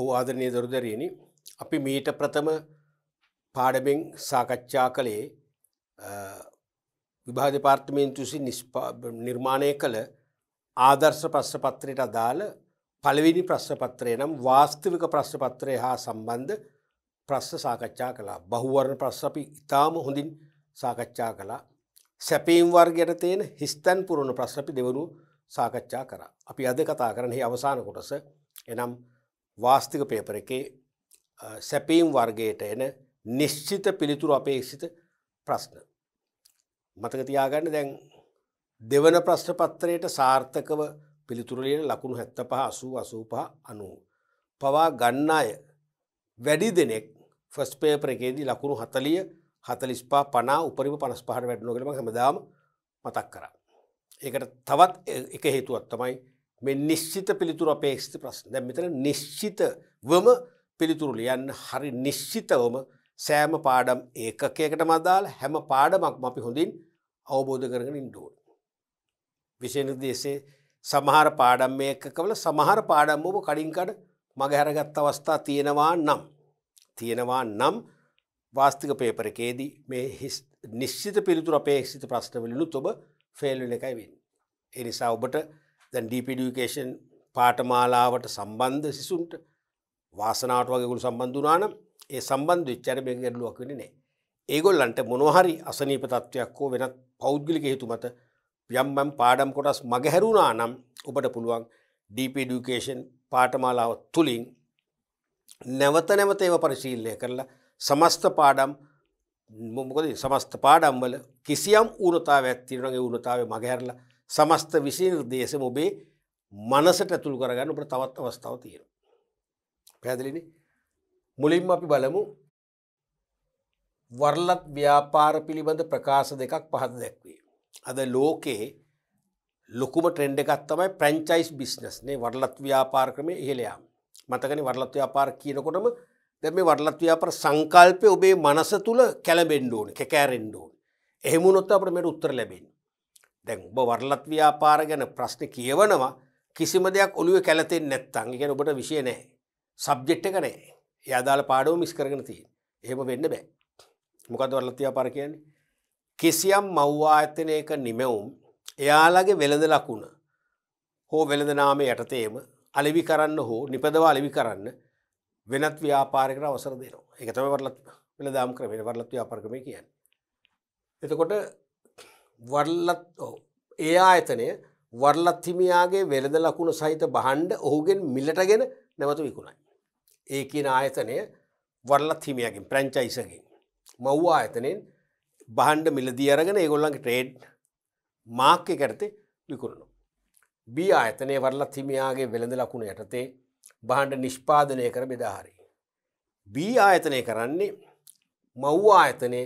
ඔහු ආදරණය දොරදරයන අපි මීට ප්‍රථම පාඩමෙන් සාකච්ඡා කළේ විභා දෙපාර්තමේන්තුසි නිර්මාණය කළ ආදර්ශ ප්‍රශ්පත්‍රයට අදාළ පළවෙනි ප්‍රශ්පත්‍රය නම් වාස්තවික ප්‍රශ්පත්‍රය හා සම්බන්ධ ප්‍රශ්න සාකච්ඡා කළා බහුවරණ ප්‍රශ්පි ඉතාම හොඳින් සාකච්ඡා කළා සැපීම් වර්ගයට තියෙන හිස්තැන් පුරුණු ප්‍රශ්නපි දෙවරු සාකච්ඡා කරා. අපි අද කතා කරන හි අවසාන කොටස එනම් වාස්තික පේපර එකේ සැපීම් වර්ගයට එන නිශ්චිත පිළිතුරු අපේක්ෂිත ප්‍රශ්න. මතකතියාගන්න දැන් දෙවන ප්‍රශ්න පත්තරයට සාර්ථකව පිළිතුරලියට ලකුණු හැත්ත පහ අසූ අසූපහ අනු. පවා ගන්න අය වැඩි දෙනෙක් ෆස් පේපර එකේදී ලකුණු හතලිය හතලිස්පා පනා උපරිම පනස් පහර වැඩනොකරම හැමදාම මතක් කරා. ඒකට තවත් එක හේතුවත් තමයි මේ නිශ්චිත පිළිතුර අපේක්ෂිත ප්‍රශ්න. දැන් මෙතන නිශ්චිතවම පිළිතුරු ලියන්න හරි නිශ්චිතවම සෑම පාඩම් ඒකකයකටම අදාළ හැම පාඩමක්ම අපි හොඳින් අවබෝධ කරගෙන ඉන්න ඕන. විශේෂ දේශේ සමහර පාඩම් ඒකකවල සමහර පාඩම් ඔබ කඩින් කඩ මගහැරගත් අවස්ථා තියෙනවා නම් තියෙනවා නම් වාස්තික පේපර එකේදී මේ නිශ්චිත පිළිතුර අපේක්ෂිත ප්‍රශ්නවලිනුත් ඔබ ෆේල් වෙන එකයි වෙන්නේ. ඒ නිසා ඔබට දැන් ඩීපිඩිකේෂන් පාටමාලාවට සම්බන්ධ සිසුන්ට වාසනාට වගේකුළු සම්බන්ධනානම් ඒ සම්බන්ධ විච්චර මේ ගැටලුවක් වෙන නෑ ඒගොල්ලන්ට මොනොහරි අසනීප තත්ත්වයක් හෝ වෙනත් පෞද්ගලික හේතු මත යම්මම් පාඩම් කොටස් මගහැරුණා නම් ඔබට පුළුවන් ඩීපඩිකේෂන් පාටමාලාව තුළින් නැවත නැවත ඒව පරිශීල්ලය කරලා සමස්ත පාඩම් මොකද සමස්ත පාඩම්වල කිසියම් ඌනතාව ඇත්තිරගේ ඌනතාව මගහැරලා සමස්ත විසි නිර්දේශම ඔබේ මනසට ඇතුළු කරගන්න ඔබට තවත් අවස්ථාව තියෙන. පැදිලිනි මුලින්ම අපි බලමු වර්ලත් ව්‍යාපාර පිළිබඳ ප්‍රකාශ දෙකක් පහත දැක්වේ. අද ලෝකයේ ලොකුම ට්‍රෙන්ඩ එකත් තමයි ප්‍රංචයිස් බිස්නස්නේ වර්ලත් ව්‍යාපාර ක්‍රමය ඉහලයා මතකන වර්ලත් ව්‍යාපාර කියනකොටම දැ මේ වර්ලත් ව්‍යාපාර සංකල්පය ඔබේ මනස තුළ කැලබෙන්ඩෝන කැකෑරෙන්ඩෝන් එහෙමුණොත් අපට මෙට උත්තර ලැබෙන් දැන් ඔබ වරලත් ව්‍යාපාර ගැන ප්‍රශ්න කියවනවා කිසිම දෙයක් ඔළුව කැලතෙන් නැත්තං ගැන ඔබට විශය නෑ සබ්ජෙට් එක නෑ යදාල පාඩුව මිස් කරගෙන තියෙන් එහෙම වෙන්න බෑ මොකද වරලත් ව්‍යාපාර කියන්නේ කිසියම් මව්වා ඇතනයක නිමැවුම් එයාලගේ වෙළඳ ලකුණ හෝ වෙළඳනාමේ යටතේම අලිවි කරන්න හෝ නිපදවා අලිවි කරන්න වෙනත් ව්‍යාපාරකට අවසර දෙනවා එකතම වරලත් වෙළදාම් ක්‍රමෙන වරලත් ව්‍යාපාරකමය කියන්න එතකොට වර්ලත් ඒ ආයතනය වර්ලත්හිමියයාගේ වෙළඳ ලකුණු සහිත බහන්්ඩ ඔහුගෙන් මිලටගෙන නැවතු විකුණයි. ඒ කියන ආයතනය වර්ලත්හිමියගෙන් ප්‍රංචයිසකින්. මව්වා ආයතනෙන් බහන්්ඩ මිලදී අරගෙන ඒගොල්ලන්ගේ ට්‍රේඩ් මාක්‍ය කරතේ විකුණනු. බී ආයතනය වරලත් හිමියයාගේ වෙළඳ ලකුණ යටතේ බහන්්ඩ නිෂ්පාදනය කර බෙදාහරි. බී ආයතනය කරන්නේ මව්වා ආයතනය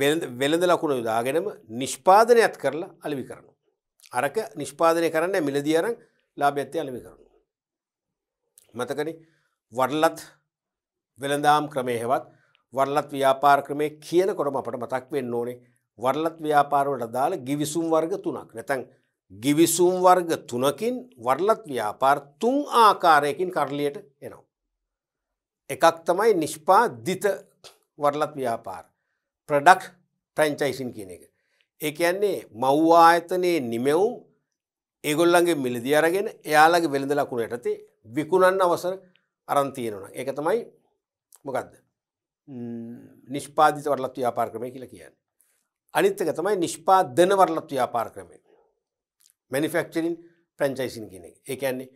වෙළඳ ලකුණ යුදාගෙනම නිෂ්පාදනයත් කරලා අලිවි කරනු. අරක නිෂ්පාදනය කරන්න මිලදී අරන් ලාභඇත්තය අලිවි කරනු. මතකන වඩලත් වෙළඳාම් ක්‍රමය හෙවත් වරලත් ව්‍යාපාර ක්‍රමය කියන කොටම අපට මතක් වෙන්න ඕනේ වරලත් ව්‍යාපාරවලට දාළ ගිවිසුම් වර්ග තුනක් නැතැන් ගිවිසුම් වර්ග තුනකින් වරලත් ව්‍යාපාර තුන් ආකාරයකින් කරලියට එනවා. එකක් තමයි නිෂ්පා දිත වරලත් ව්‍යාපාර ප්‍රඩක් ප්‍රංචයිසින් කියන එක. ඒ යන්නේ මව්වා ආයතනයේ නිමැවුම් ඒගොල්ලන්ගේ මිලදි අරගෙන එයාලගේ වෙළඳ ලකුණ යටතේ විකුණන්න අවසර අරන්තියෙනවා. ඒක තමයි මොකක්ද. නිෂ්පාධිත වරලත්තු ්‍යාපාර ක්‍රමය කියලා කියන්න. අනිත්තක තමයි නිෂ්පාදන වරලත්තු ්‍යාපාර ක්‍රමය. මැනිෆෙක්චරින් ප්‍රංචයිසින් කියන එක. ඒ ඇන්නේ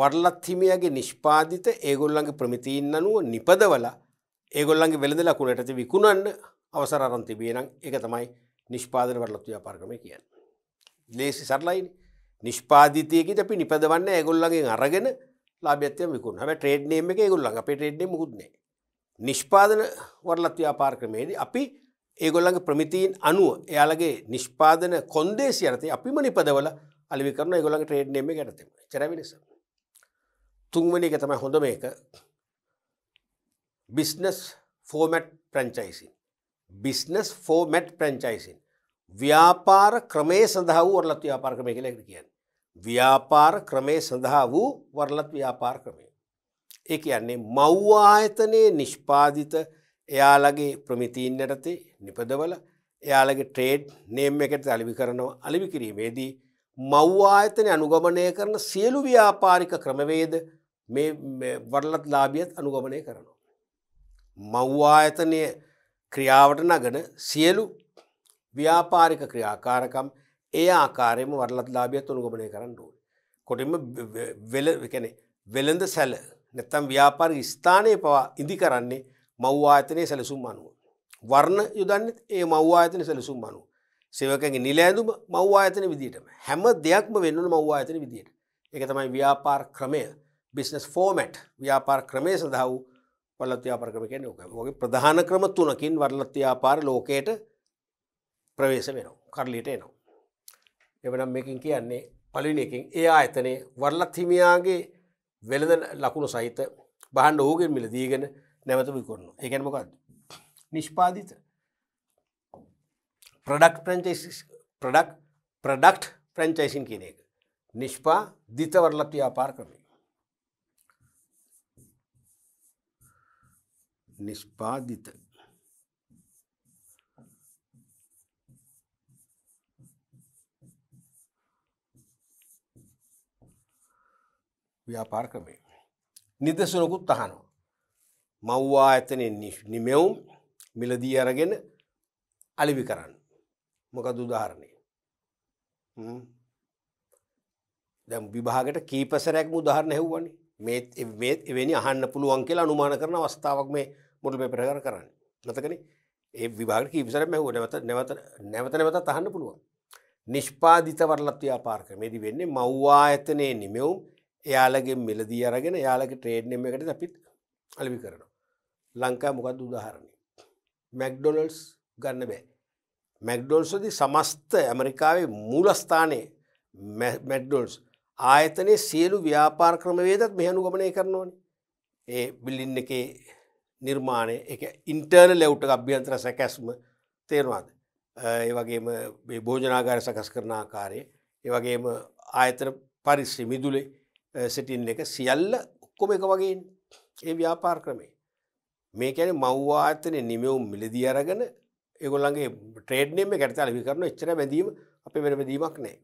වර්ලත්හිමියගේ නිෂ්පාධිත ඒගොල්ලන්ගේ ප්‍රමිතිීන් අනුව නිපදවල ඒගොල්ලන්ගේ වෙළඳ ලකුණට ඇති විකුණන්න අවසර අරන් තිබේ නම් ඒක තමයි නිෂ්පාදන වලත්තු ව්‍යාපාරක්‍රමය කියන්නේ. ලේසි සරලයින් නිෂ්පාධිතයකි අපි නිපදවන්න ඇගොල්ලගෙන් අරගෙන ලාබත්ය විකුණ හැ ට්‍රේඩ් නේම එක ගොල්ලන් අප ටේඩ්නේ මුකුත්නේ නිෂ්පාදන වරලත් ව්‍යාපාර්ක්‍රමයේද අපි ඒගොල්ලගේ ප්‍රමිතීන් අනුව එයාලගේ නිෂ්පාදන කොන්දේ සියරතය අපිම නිපදවල අලි කරන ගොලන් ට්‍රේඩ් නේම ගැනතම චරවිනිස තුන්වනි එක තමයි හොඳ මේක business format franchising business format franchising ව්‍යාපාර ක්‍රමේ සඳහා වූ වරලත් ව්‍යාපාර ක්‍රමය කියලා එකට කියන්නේ. ව්‍යාපාර ක්‍රමේ සඳහා වූ වරලත් ව්‍යාපාර ක්‍රමය. ඒ කියන්නේ මව් ආයතනයේ නිෂ්පාදිත එයාලගේ ප්‍රමිතීන් යටතේ නිපදවල එයාලගේ ට්‍රේඩ් නේම් එකට අලිවි කරනවා අලිවි කිරීමේදී මව් ආයතනය අනුගමනය කරන සියලු ව්‍යාපාරික ක්‍රමවේද මේ වරලත් ලාභියත් අනුගමනය කරනවා. මව් ආයතනයේ ක්‍රියාවට නගන සියලු ව්‍යාපාරික ක්‍රියාකාරකම් ඒ ආකාරයම වරලත්ලාභය තුනුගමනය කරන්න ඕන. කොටිම වෙලකැනෙ වෙළඳ සැල නැත්තම් ව්‍යාපාර ස්ථානය පවා ඉදි කරන්නේ මව්වා අතනය සැලසුම් අනුව. වර්ණ යුදන්න ඒ මව්වා අතන සැලසුම් අනුව. සෙවකගේ නිලෑඳුම මව්වා අතන විදිටම හැම දෙයක්ම වෙන්නු මව්වා අතන විදියට. එක තමයි ව්‍යාපාර ක්‍රමය බිස්නස් ෆෝමට් ව්‍යාපාර ක්‍රමය සඳහා වූ වල්ලත්්‍යාපාර ක්‍රම කියන්නේ ඕක. ඔගේ ප්‍රධාන ක්‍රම තුනකින් වල්ලත්්‍යාපාර ලෝකයට ප්‍රවේශ වෙනවා. කරලියට එනවා. එවනම් මේකින් කියන්නේ පලිනයකින් ඒ අතනේ වර්ලත් හිමියාගේ වෙළඳ ලකුණු සහිත බහන්ඩ ඕගෙන් මිල දීගෙන නැවත විකොරන්න ඒගැනමකක්ද නිෂ්පාදිත ප්‍රඩක්් ප්‍රඩක් ප්‍රඩක්් ප්‍රංචයිසින් කියන එක නිෂ්පා දිතවරලත්ති ආපාර කරමේ නිෂ්පාදිත ව්‍යාපාර ක්‍රමේ නිදසුනකුත් අහනවා මව්වා ඇතනේ නිමෙවුම් මිලදී අරගෙන අලිවි කරන්න මොකද උදාහරණය දැම් විභාගට කීපසරැක් උදාහරණ හැව්වනි මේත් එවැනි අහන්න පුළුවන් කියලා අනුමාන කරන අවස්ථාවක් මේ මුල් පෙපරගර කරන්න නතකන ඒ විභාගක විසර මැහුව නැවත නැවත නැවත නැවත අහන්න පුළුවන් නිෂ්පාධිත වරලත්වයා පාර්ක මෙදි වෙන්නේ මව්වා ඇතනය නිමෙවුම් එයාලගේ මිලදී අරගෙන යාලගේ ට්‍රේඩ්නම එකට අපිත් අලිවි කරනවා ලංකා මොකක්ද උදාහරණය මැක්ඩොනල්ස් ගන්න බෑ මැක්ඩොල්සදි සමස්ත ඇමරිකාවේ මූලස්ථානයේ මැක්ඩොල්ස් ආයතනයේ සියලු ව්‍යාපාර ක්‍රමවේදත් මෙහනුගමනය කරනවන ඒ බිල්ලින්න එකේ නිර්මාණය එක ඉන්ටර්නල් ලෙව්ට අභ්‍යන්තර සැකැස්ම තේරවාද ඒ වගේම භෝජනාගාර සකස් කරන ආකාරය ඒ වගේම ආයතන පරිස්සි මිදුලේ සිටින් එක සියල්ල ඔක්කොම එක වගේ ඒ ව්‍යාපාර ක්‍රමේ මේකැන මව්වා ආතනය නිමවුම් මිලදී අරගෙන ඒගොල්ලන්ගේ ට්‍රේඩ්නම කැරතල වි කරන එච්චර බැඳීම අප වෙන බැදීමක් නෑ.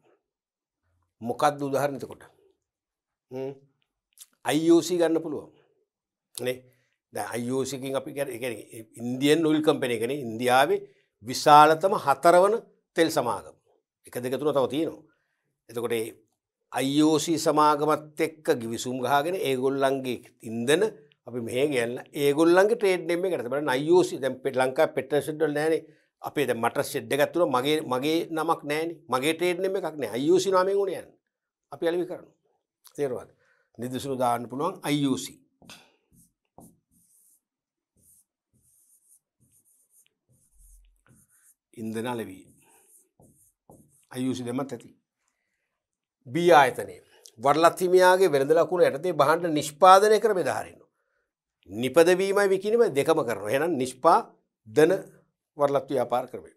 මොකක්ද උදාහරණතකොට. IOC ගන්න පුළුවන් නේ අයෝසිකින් අපි ඉන්දියන් උල් කම්පෙන කෙන ඉන්දියාවේ විශාලතම හතරවන තෙල් සමාගම එක දෙක තුන තව තියෙනවා. එතකොට අයිෝC සමාගමත් එක්ක ගිවිසුම් ගහගෙන ඒගොල්ලන්ගේ ඉන්දන අපි මේ ගැල්ල ඒගොල්ලන්ගේ ට්‍රේඩ්නෙම කරතබට අයෝසි දැම් පෙට ලංකා පෙට ෙඩ්ඩල් නෑන අපේ ද මට ෙඩ් ගත්තුර මගේ මගේ නමක් නෑන මගේ ට්‍රේඩ්නෙම එකක්න අයෝසි නාමය ගුණයන් අපි අලි කරනු තේරවාද නිදසුරු දාන්න පුළුවන් අයෝසිී ඉන්ධන අලවීම. අයුසිදමත් ඇති. බී ආයතනය වඩලත්හිමයාගේ වෙළඳ ලකුණ යටතේ බහන්ඩ නිෂ්පාදනය කර බෙදාහරන්න. නිපදවීමයි විකිනීම දෙකම කරන හෙන නිෂ්පා දන වරලත්ව ්‍යාපාර කරවේ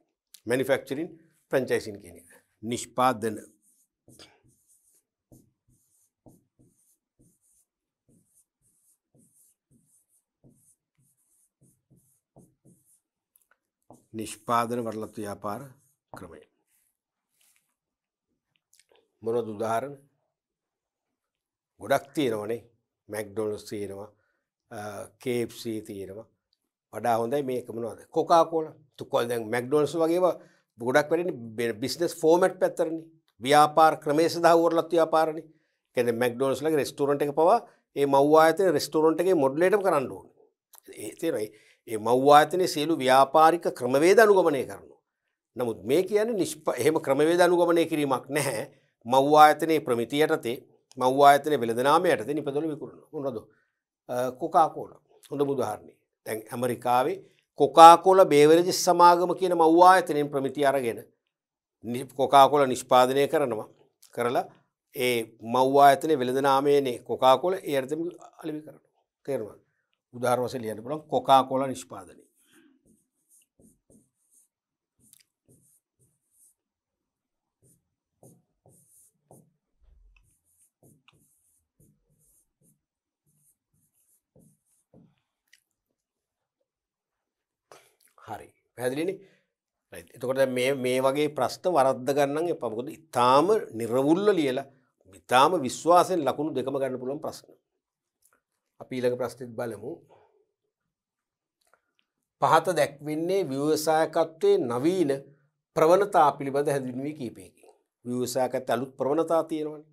මැනිෆෙක්චරින් ප්‍රංචයිසින් කියන නිෂ්පාදන නිෂ්පාදන වරලත් ව්‍යාපාර ක්‍රමය. මොනද උදාහරණ ගොඩක් තියෙනවනේ මැක්ඩොනස් තියෙනවා කේප්සී තියෙනවා වඩා හොඳයි මේක මොනවද කොකාකෝල තුකොල් දැන් මැක්ඩොනස් වගේව ගොඩක් වැඩෙන්නේ බිස්නස් ෆෝමැට් පැත්තරනේ ව්‍යාපාර ක්‍රමයේ සඳහා වරලත් ව්‍යාපාරනේ ඒ කියන්නේ මැක්ඩොනස්ලගේ රෙස්ටෝරන්ට් එක පවා ඒ මව්ව ආයතන රෙස්ටෝරන්ට් එකේ මොඩලේටම කරන්න ඕනේ ඒ තේරෙයි ඒ මව්වාතනය සියලු ව්‍යාපාරික ක්‍රමවේද අනුගමනය කරනු. නමුත් මේ කියන නිෂ්ප එහෙම ක්‍රමවේද අනුගමනය කිරීමක් නැහැ මව්වායතනයේ ප්‍රමිතියටතේ මව්වායතනය වෙළදනාමයටත නිපදොල විකරුණ උනොද කොකාකෝල හොඳ බුදහරණය තැන් ඇමරිකාවේ කොකාකෝල බේවරජ සමාගම කියන මව්වායතනයෙන් ප්‍රමිති අරගෙන කොකාකොල නිෂ්පාදනය කරනවා කරලා ඒ මව්වා ඇතන වෙළදනාමයනේ කොකාකොල ඒර්තම අලිවි කරන තේරවා. උදාරවස ලියන්න පුළන් කොකා කොල නිෂ්පාදනය හරි පැදිලිනි එතකොට මේ වගේ ප්‍රශ්න වරද්ද ගන්න එපමකොද ඉතාම නිරවුල්ල ලියලා ඉතාම විශ්වාසයෙන් ලකුණු දෙකම ගන්න පුළුවන් ප්‍රශ්න අපි ඊළඟ ප්‍රශ්නෙත් බලමු. පහත දැක්වෙන්නේ ව්‍යවසායකත්වයේ නවීන ප්‍රවණතා පිළිබඳ හැඳින්වී කීපයකින්. ව්‍යවසායකත්වයේ අලුත් ප්‍රවණතා තියෙනවනේ.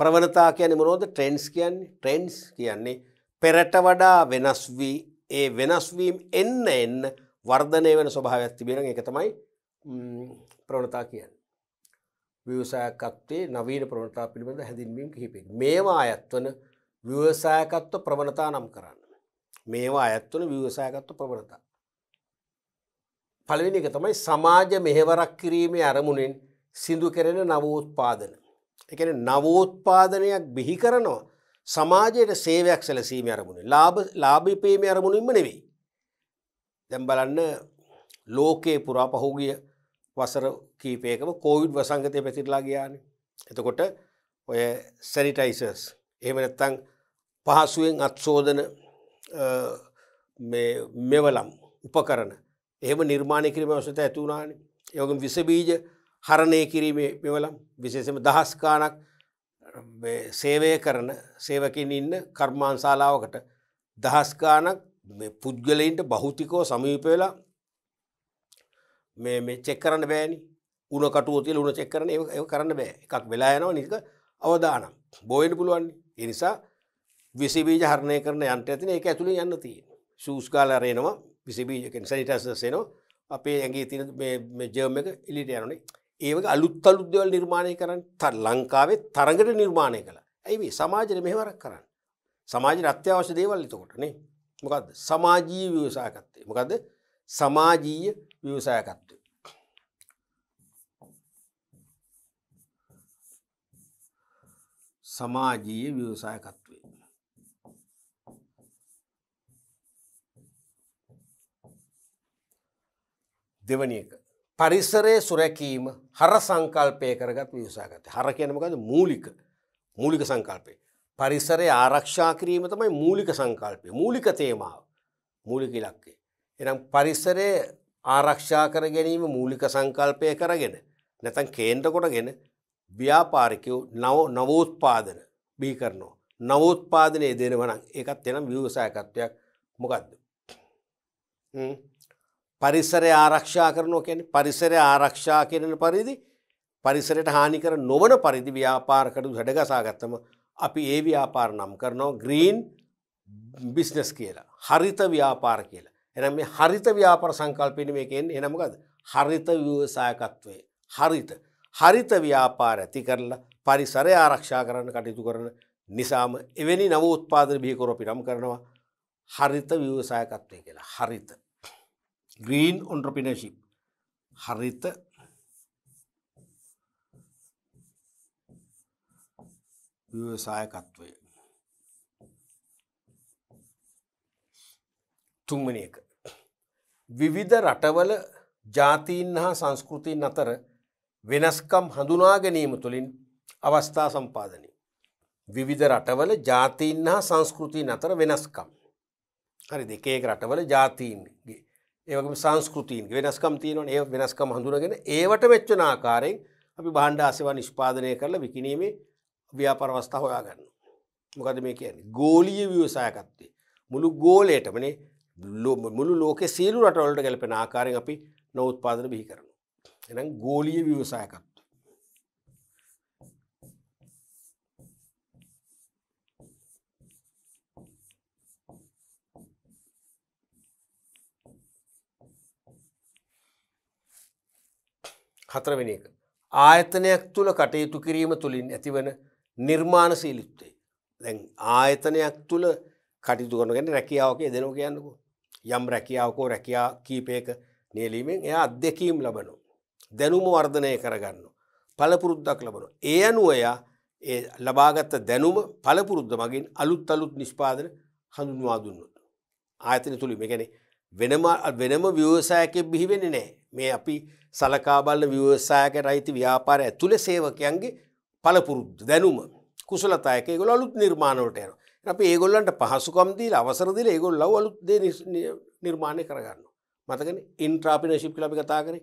ප්‍රවණතා කියන්නේ මොනවද? ට්‍රෙන්ඩ්ස් කියන්නේ ට්‍රෙන්ඩ්ස් කියන්නේ පෙරට වඩා වෙනස් වී ඒ වෙනස් වීම එන්න එන්න වර්ධනය වෙන ස්වභාවයක් තිබෙන එක තමයි ප්‍රවණතා කියන්නේ. ව්‍යවසායකත්වයේ නවීන ප්‍රවණතා පිළිබඳ හැඳින්වීම් කිහිපයක්. මේවා අයත්වන ව්‍යවසායකත්ව ප්‍රවණතා නම් කරන්න. මේවා අයත්වන ව්‍යවසායකත්ව ප්‍රවණතා. පළවෙනි එක තමයි සමාජ මෙහෙවරක් කිරීමේ අරමුණෙන් සිදු කරෙන නවෝත්පාදන. එකන නවෝත්පාදනයක් බිහි කරනවා සමාජයට සේවයක් සැලසීම අරමුණේ ලාභිපේම අරමුණින්ම නෙවෙයි. දැම් බලන්න ලෝකයේ පුරා පහුගිය වසර කීපයකම කෝවිඩ් වසංගතය පැතිරලා ගයාන. එතකොට ඔය සැනිටයිසර්ස් ඒමනත්තං පහසුවෙන් අත්සෝදන මෙවලම් උපකරන එහම නිර්මාණය කිරීම අවසත ඇතුුණාන යොගම් විසබීජ හරණය කිරීමේ මෙවලම් විශේෂම දහස්කානක් සේවය කරන සේවකින් ඉන්න කර්මාන්ශාලාවකට දහස්කානක් පුද්ගලයින්ට බෞතිකෝ සමීපවෙලා මේ චෙක් කරන්න බෑනි උන කටුවතිල උන චෙක් කරන ඒ කරන්න බෑ එකක් වෙලා යනවා නික අවදානම් බෝයට පුළුවන් එනිසා විසිබීජ හරණය කරන යන්ට ඇතින ඒ ඇතුළින් යන්න තියෙන ශූස්කාල අරයනවා විසිබීජකෙන් සනිටස්සේනවා අපේ ඇගේ තින ජර්ම එක ඉලිට යනනේ ඒවක අලුත් අලුද්‍යවල් නිර්මාණය කරන්න තර ලංකාවේ තරඟට නිර්මාණය කළ ඇයි සමාජයට මෙහවරක් කරන්න සමාජ අත්‍යවශ්‍ය දේවල් එතකොටනේ මොකද සමාජීය ව්‍යවසායකත්තේ මොකද සමාජීය ව්‍යවසායකත්වය සමාජීය ව්‍යවසායකත්ව දෙවනි එක. පරිසරය සුරැකීම හර සංකල්පය කරගත් විසාගත හර කියනමකද මූලික මූලික සංකල්පය. පරිසරය ආරක්ෂා කිරීම තමයි මූලික සංකල්පය මූලික තේමාව මූලික ඉලක්කේ. එනම් පරිසරය ආරක්ෂා කර ගැනීම මූලික සංකල්පය කරගෙන නැතන් කේන්ට කොටගෙන ව්‍යාපාරිකයෝ නව නවෝත්පාදන බී කරනවා. නවෝත්පාදනය දෙනවනම් එකත් එනම් ව්‍යවසායකත්වයක් මොකක්ද. පරිසරය ආරක්ෂා කරනවා කියන්නේ පරිසරය ආරක්ෂා කරන පරිදි පරිසරයට හානි කර නොවන පරිදි ව්‍යාපාර කටයුතු හැඩගසා ගත්තම අපි ඒ ව්‍යාපාර නම් කරනවා ග්‍රීන් බිස්නස් කියලා. හරිත ව්‍යාපාර කියලා. එහෙනම් මේ හරිත ව්‍යාපාර සංකල්පෙන්නේ මේක එන්නේ එහෙනම් මොකද්ද? හරිත ව්‍යවසායකත්වය. හරිත. හරිත ව්‍යාපාර ඇති කරලා පරිසරය ආරක්ෂා කරන්න කටයුතු කරන නිසාම එවැනි නව උත්පාදන බිහිකර පිරම් කරනවා. හරිත ව්‍යවසායකත්වය කියලා. හරිත green entrepreneurship හරිත ව්‍යවසායකත්වය තුන්වනි එක විවිධ රටවල ජාතීන් හා සංස්කෘතින් අතර වෙනස්කම් හඳුනා ගැනීම තුළින් අවස්ථා සම්පාදනය විවිධ රටවල ජාතීන් හා සංස්කෘතින් අතර වෙනස්කම් හරි දෙකේ රටවල ජාතීන්ගේ ඒවගේ සංස්කෘතියන්ගේ වෙනස්කම් තියෙනවන ඒ වෙනස්කම් හඳුනගෙන ඒවට වෙච්චන ආකාරයෙන් අපි බාණ්ඩ අසවා නිෂ්පාදනය කරලා විකිනීමේ ව්‍යාපාර අවස්ථා හොයාගන්න. මොකද මේ කියන්නේ ගෝලිය ව්‍යවසායකත්වේ මුළු ගෝලයටමනේ මුළු ලෝකෙ සීලු රටවලට ගැලපෙන ආකාරයෙන් අපි නවඋත්පාදන බිහි කරනවා. එනම් ගෝලිය ව්‍යවසායකත්වය හතරවෙෙන එක. ආයතනයක් තුළ කටයුතු කිරීම තුළින් ඇතිවන නිර්මාණසී ලිත්තේ. දැන් ආයතනයක් තුළ කටිතු කරනගෙන රැකියාවක දෙනෝ කියන්නකු. යම් රැකියාවකෝ රැකයා කීපයක නියලීමෙන් එය අත්දැකීම් ලබනු. දැනුම වර්ධනය කරගන්න. පලපුරුද්දක් ලබනු. ඒ අනුවයා ඒ ලබාගත්ත දැනුම පලපුරුද්ධ මගින් අලුත් අලුත් නිෂ්පාදන හඳුන්වා දුන්නට. ආයතන තුළි මෙගැන වෙනම වෙනම ව්‍යවසායකෙ බිහිවෙෙන නෑ මේ අපි සලකාබල්ල ව්‍යවසායකට අයිති ව්‍යාපාර ඇතුළ සේවකයන්ගේ පලපුරුද්ද දැනුම කුසලතායක ගොල අලුත් නිර්මාණවට යන. අප ඒගොල්ලන්ට පහසුකම්දී අවසරදිල ඒගොල් ලව අලුත්දේ නිර්මාණය කරගන්න. මතකන ඉන්ට්‍රාපින ශිප් ලබි කතා කරේ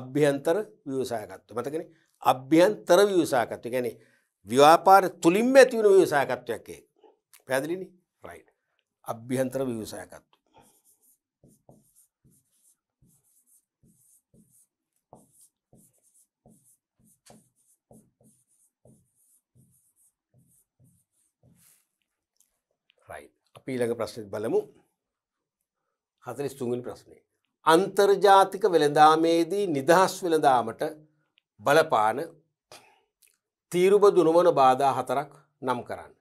අභ්‍යන්තර ව්‍යවසායකත්ව මතකන අභ්‍යන්තර ව්‍යවසාකත්ව ගැනේ ව්‍යාපාර තුළින්ම ඇතිවුණු ව්‍යවසායකත්වයක් ඒ පැදිලිනි රයි් අභ්‍යන්තර ව්‍යවසායකත්ව පීළඟ ප්‍රශ්නත් බලමු හතරිස් තුන්ගනි ප්‍රශ්නේ. අන්තර්ජාතික වෙළඳාමේදී නිදහස් වෙළඳාමට බලපාන තීරුබ දුනුවන බාධා හතරක් නම් කරන්න.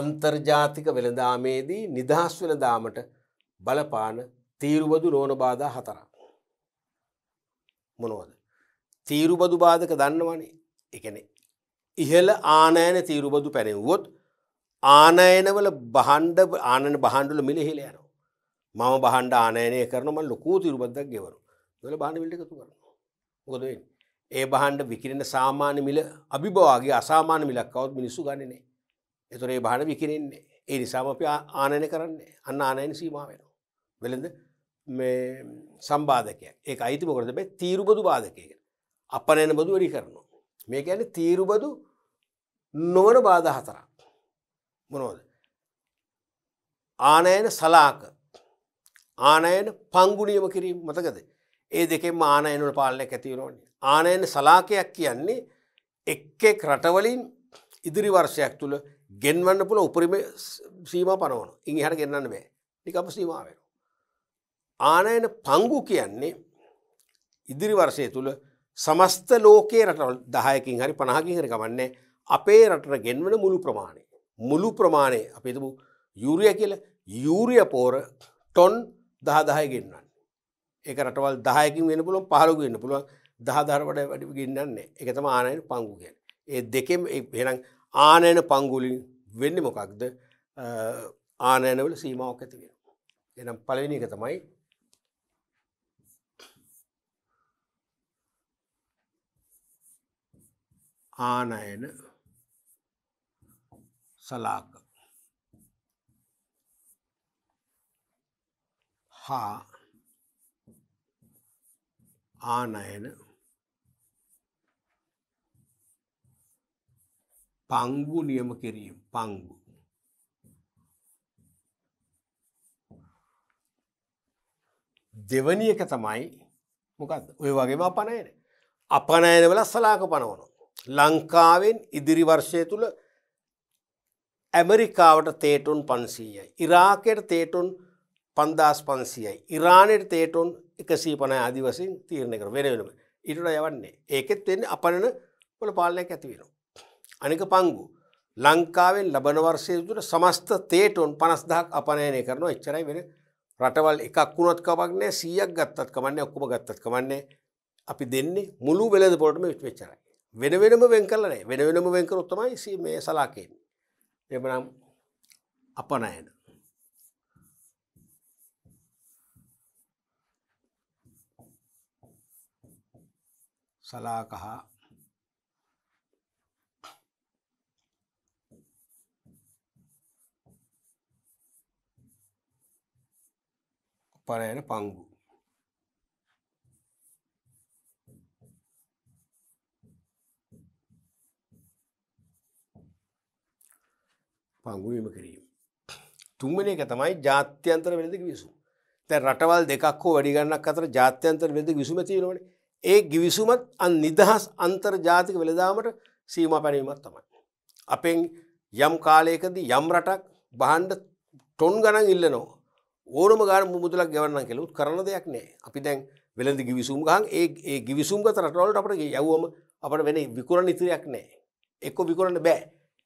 අන්තර්ජාතික වෙළඳාමේදී නිදහස් වෙළඳාමට බලපාන තීරුබදු නෝන බාධා හතරක්. මොනෝද. තීරුබදු බාධක දන්නවනේ එකනෙ. ඉහළ ආනෑන තීරුබදු පැනෙවුවොත් ආනයනවල බහන්්ඩ ආනන බහන්්ඩුල මිලෙහිල යනවා. මම බහන්්ඩ ආනයනය කරනම ලොකූ තිරුබද්දක් ගෙවරු දොල බාණවිල්ටිකතු කරනවා. ගොදෙන් ඒ බහන්්ඩ විකිරෙන සාමාන්‍ය මිල අභිබවාගේ අසාමාන මිලක් කවත් මිනිස්සු ගණනේ. එතුරේ බාන විකිරෙන්නේ ඒ නිසාම අප ආනයන කරන්නේ අන්න ආනයන සීමාව වෙනවා. වෙළඳ සම්බාධකය ඒ අයිති මොකරද බැ තීරුබදු බාධකයක අප නැන බදු වැඩි කරනවා. මේක ඇන තීරුබදු නොවන බාධ හතරා. මොනෝද. ආනයන සලාක ආනයන පංගුණියම කිරීම මතකද ඒ දෙකෙන් ආනයනුට පාලනයක් ඇතිවරෝනි. ආනයන සලාකයක් කියන්නේ එක්කෙක් රටවලින් ඉදිරි වර්ෂයක් තුළ ගෙන්වන්න පුළ උපරිම සීම පනවන ඉං හට ගෙන්න්න බෑ නිකම සීමාවෙන. ආනයන පංගු කියන්නේ ඉදිරි වර්ෂය තුළ සමස්ත ලෝකයේ රටවල් දහයකින් හරි පනහකින් හරි ගමන්නේ අපේ රටට ගෙන්වන මුළු ප්‍රමාණය මුළු ප්‍රමාණය අපිතුමු යුරිය කියල යුරිය පෝර ටොන් දහදහය ගෙන්වන්න ඒක රටවල් දහයකින් වෙන පුළුවන් පහලු වෙන්න පුළුවන් දහදරවට වැඩි ගින්නන්නේ එකතම ආනයන පංගු කියෙන් ඒ දෙකෙම පෙරං ආනයන පංගුලින් වෙන්න මොකක්ද ආනයනවල සීමාවක් ඇති වෙන එනම් පලවෙනි එක තමයි ආනයන සලාක හා ආනයන පංගු නියම කිරීම පංගු දෙවනි එක තමයි මොකක්ද ඔය වගේම අපනයන අපනයනවල සලාක පනවනවා ලංකාවෙන් ඉදිරි වර්ෂය තුළ ඇමරිකාවට තේටුන් පන්සීයයි. ඉරාකයට තේටුන් පන්දස් පන්සියයි. ඉරාණයට තේටුන් එකසී පනය අදිවසින් තීරණය කර වෙනවෙනම. ඉටට යවන්නේ ඒකෙත් වෙන්න අපනන පොල පාලනයක් ඇතිවෙනවා. අනික පංගු. ලංකාවෙන් ලබන වර්ෂය තුට සමස්ත තේටුන් පනස්දහක් අපනයනය කරනවා එච්චරයි වෙන රටවල් එකක් වුණොත් කමක්නෑ සියක් ගත්තත් කමන්නේ ඔක්කුම ගත්තත් කමන්නේ අපි දෙන්නේ මුළු වෙලද පොටම විච්වෙච්චරයි. වෙන වෙනම වෙන් කරලනේ වෙන වෙනම වෙන්කරොත්තමයි මේ සලාකෙන්නේ. එමනම් අපනයන සලාකහ අපනයන පංගු පංගුවීම කිරීම. තුන්වන එක තමයි ජාත්‍යන්තර වෙළඳ ගිවිසුම්. දැන් රටවල් දෙකක් හෝ වැඩි ගණනක් අතර ජාත්‍යන්තර වෙළඳ ගිවිසුම තියෙනවනේ. ඒ ගිවිසුමත් අන් නිදහස් අන්තර්ජාතික වෙළඳාමට සීමා පැනවීමක් තමයි. අපෙන් යම් කාලයකදී යම් රටක් බහන්ඩ ටොන් ගණන් ඉල්ලනවා. ඕනම ගාන මුදලක් ගවන්න කෙලුත් කරන දෙයක් නෑ. අපි දැන් වෙළඳ ගිවිසුම් ගහන් ඒ ඒ ගිවිසුම්ගත රටවලට අපට යව්වම අපට වෙන විකුරණ ඉතිරයක් නෑ. එක්කො විකුරන්න බෑ.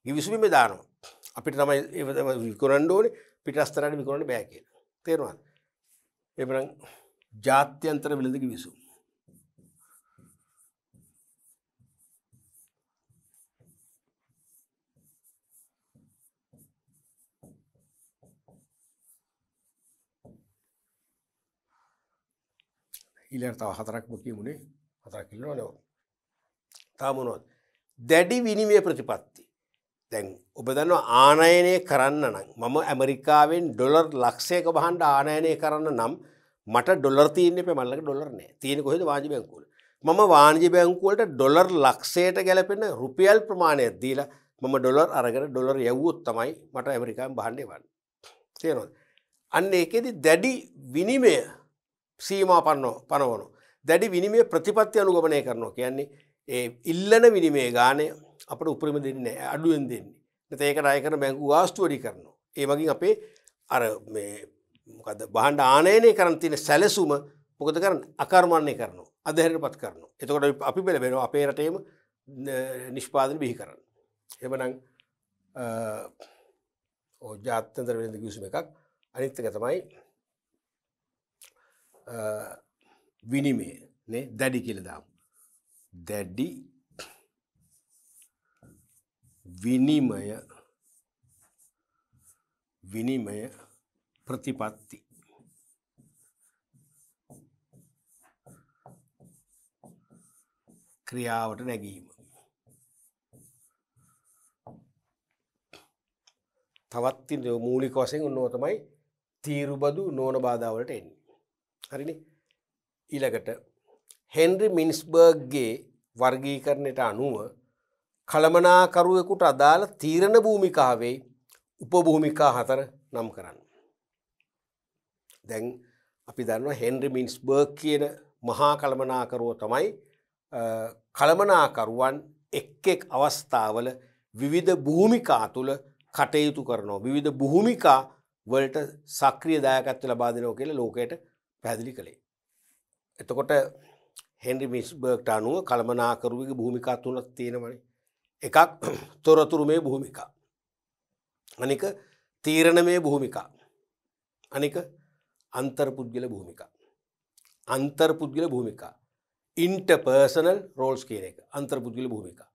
ගිවිසුමේ දානවා. අපිට තමයි ඒ විකරන්න ඕනේ පිටස්තරට විකරන්න බෑ කියලා. තේරුණාද? එබනම් ජාත්‍යන්තර වෙළඳ කිවිසුම්. ඊළඟ තව හතරක්ම කියමුනේ. හතරක් කියනවා නේද? තාම මොනවද? දැඩි විනිමය ප්‍රතිපත්ති. දැන් ඔබ දන්න ආනයනය කරන්න නම් මම ඇමරිකාවෙන් ඩොලර් ලක්ෂයක බහන්ඩ ආනයනය කරන්න නම් මට ඩොලර් තියන්නේ පෙමල්ලක ඩොලරනෑ තියෙන කොහෙද වාජි බැංකුල මම වානජි බැංකුවලට ඩොලර් ලක්ෂයට ගැලපෙන රුපියල් ප්‍රමාණයක් දීලා මම ඩොලර් අරගෙන ඩොලර් යව්වොත් තමයි මට ඇමරිකාන් බහන්ඩය වන්න තියෙනොද අන්න ඒකෙදි දැඩි විනිමය සීමා පන්නෝ පනවනු දැඩි විනිමය ප්‍රතිපත්ති අනුගමනය කරනවා කියන්නේ ඒ ඉල්ලන විනිමේ ගානය අපට උපරිම දෙන්න අඩුවෙන් දෙන්නේ නැත ඒක අය කරන බැංකු වාස්ටුවඩි කරනවා ඒ වගේ අපේ අර මොකද බහන්ඩ ආනයනය කරන තියෙන සැලසුම මොකද කරන්න අකර්මණය කරනවා අදහරට පත් කරනවා එතකොට අපි පෙළබෙන අපේ රටේම නිෂ්පාදන බිහි කරන්න එමනං ජාත්තන්තර වෙනද ගිසුම එකක් අනිත්තක තමයි විනිමේ දැඩි කියලදාම් දැඩ්ඩි විනිමය විනිමය ප්‍රතිපත්ති ක්‍රියාවට නැගීම තවත් මූලික වසයෙන් උන්නෝ තමයි තීරුබදු නෝන බාධාවලට එන්නේ හරිනි ඊළඟට හෙන්රි මිනිස්බර්ග්ගේ වර්ගීකරණයට අනුව කළමනාකරුවෙකුට අදාළ තීරණ භූමිකාවේ උපභූමිකා හතර නම් කරන්න. දැන් අපි දන්න හෙන්ඩ්‍රි මින්ස් බර්ග් කියන මහා කළමනාකරුව තමයි කළමනාකරුවන් එක් එක් අවස්ථාවල විවිධ භූමිකා තුළ කටයුතු කරනවා. විවිධ භූමිකා වලට සක්‍රිය දායකත්ව ලබා දෙනෝ කියලා ලෝකයට පැදිලි කළේ. එතකොට හෙන්ඩි මිස්බර්ග්ට අනුව කළමනාකරුවගේ භූමිකා තුනක් තියෙනවනේ එකක් තොරතුරු මේ භූමිකා. අනික තීරණමය භූමිකා. අනික අන්තර්පුද්ගල භූමිකා. අන්තර්පුද්ගල භූමිකා. ඉන්ටපර්සනල් රෝල්ස් කියන එක අන්තර්පුද්ගල භූමිකා.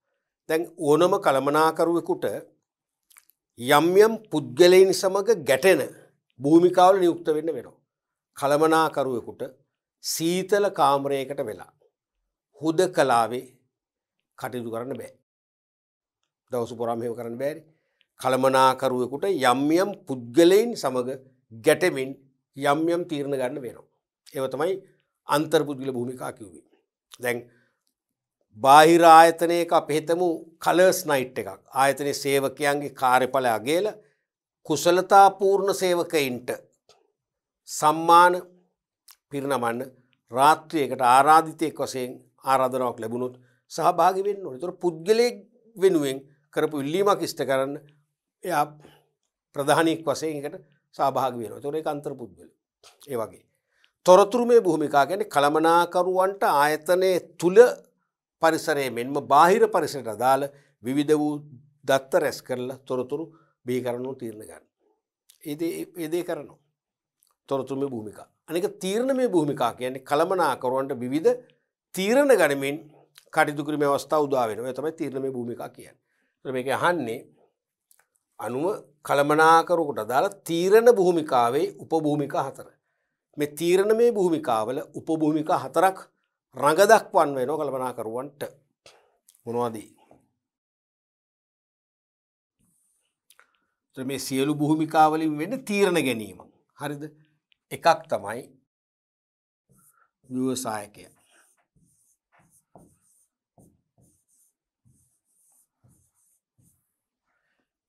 දැන් ඕනම කළමනාකරුවෙකුට යම්යම් පුද්ගලයින් සමඟ ගැටෙන භූමිකාවල නියුක්ත වෙන්න වෙනවා. කළමනාකරුවෙකුට සීතල කාමරයකට වෙලා. හුද කලාවේ කටයුතු කරන්න බෑ. දවස පුරාමයව කරන්න බෑරි කළමනාකරුවෙකුට යම්යම් පුද්ගලයින් සමඟ ගැටමින් යම්යම් තීරණ ගන්න වෙනවා. ඒව තමයි අන්තර්පුද්ගල භූමිකා කිව්වේ. දැන් බාහිරආයතනයක පෙහෙතමු කලර්ස් නයිට් එකක් ආයතනය සේවකයන්ගේ කාර්යඵල අගේල කුසලතාපූර්ණ සේවකයින්ට සම්මාන පිරිනමන්න රාත්‍රියකට ආරාධිතයෙක් වසයෙන් ආරාධනාවක් ලැබුණුත් සහභාගි වෙන්න ඕන තුර පුද්ගලයෙක් වෙනුවෙන් කරපු ඉල්ලීමක් ඉෂ්ට කරන්න එයා ප්‍රධානීක් වසයකට සභාග වෙන තොරේ අන්තර පුද්ගල ඒ වගේ. තොරතුරු මේ බොහමිකා ගැන කළමනාකරුවන්ට ආයතනය තුළ පරිසරය මෙන්ම බාහිර පරිසට අදාළ විවිධ වූ දත්ත රැස් කරලා තොරතුරු බී කරනු තීරණ ගන්න. ඒදේ ඒදේ කරනවා. තොරතුම භූමිකා. අනික තීරණ මේ භූමිකා කියන්නේ කළමනාකරුවන්ට විවිධ තීරණ ගනිමින් කටිදුකරම අවස්ථාව උදාවෙන තමයි තීරණ මේ භූමිකා කියන්නේ. මේක අහන්නේ අනුව කළමනාකරුකට දාලා තීරණ භූමිකාවේ උපභූමිකා හතර. මේ තීරණ මේ භූමිකාවල උපභූමිකා හතරක් රඟදක්වන් වෙනෝ කළමනාකරුවන්ට මොනවාදී. මේ සියලු භූමිකාවලින් වෙන්න තීරණ ගැනීම. හරිද එකක් තමයි ව්‍යවසායකය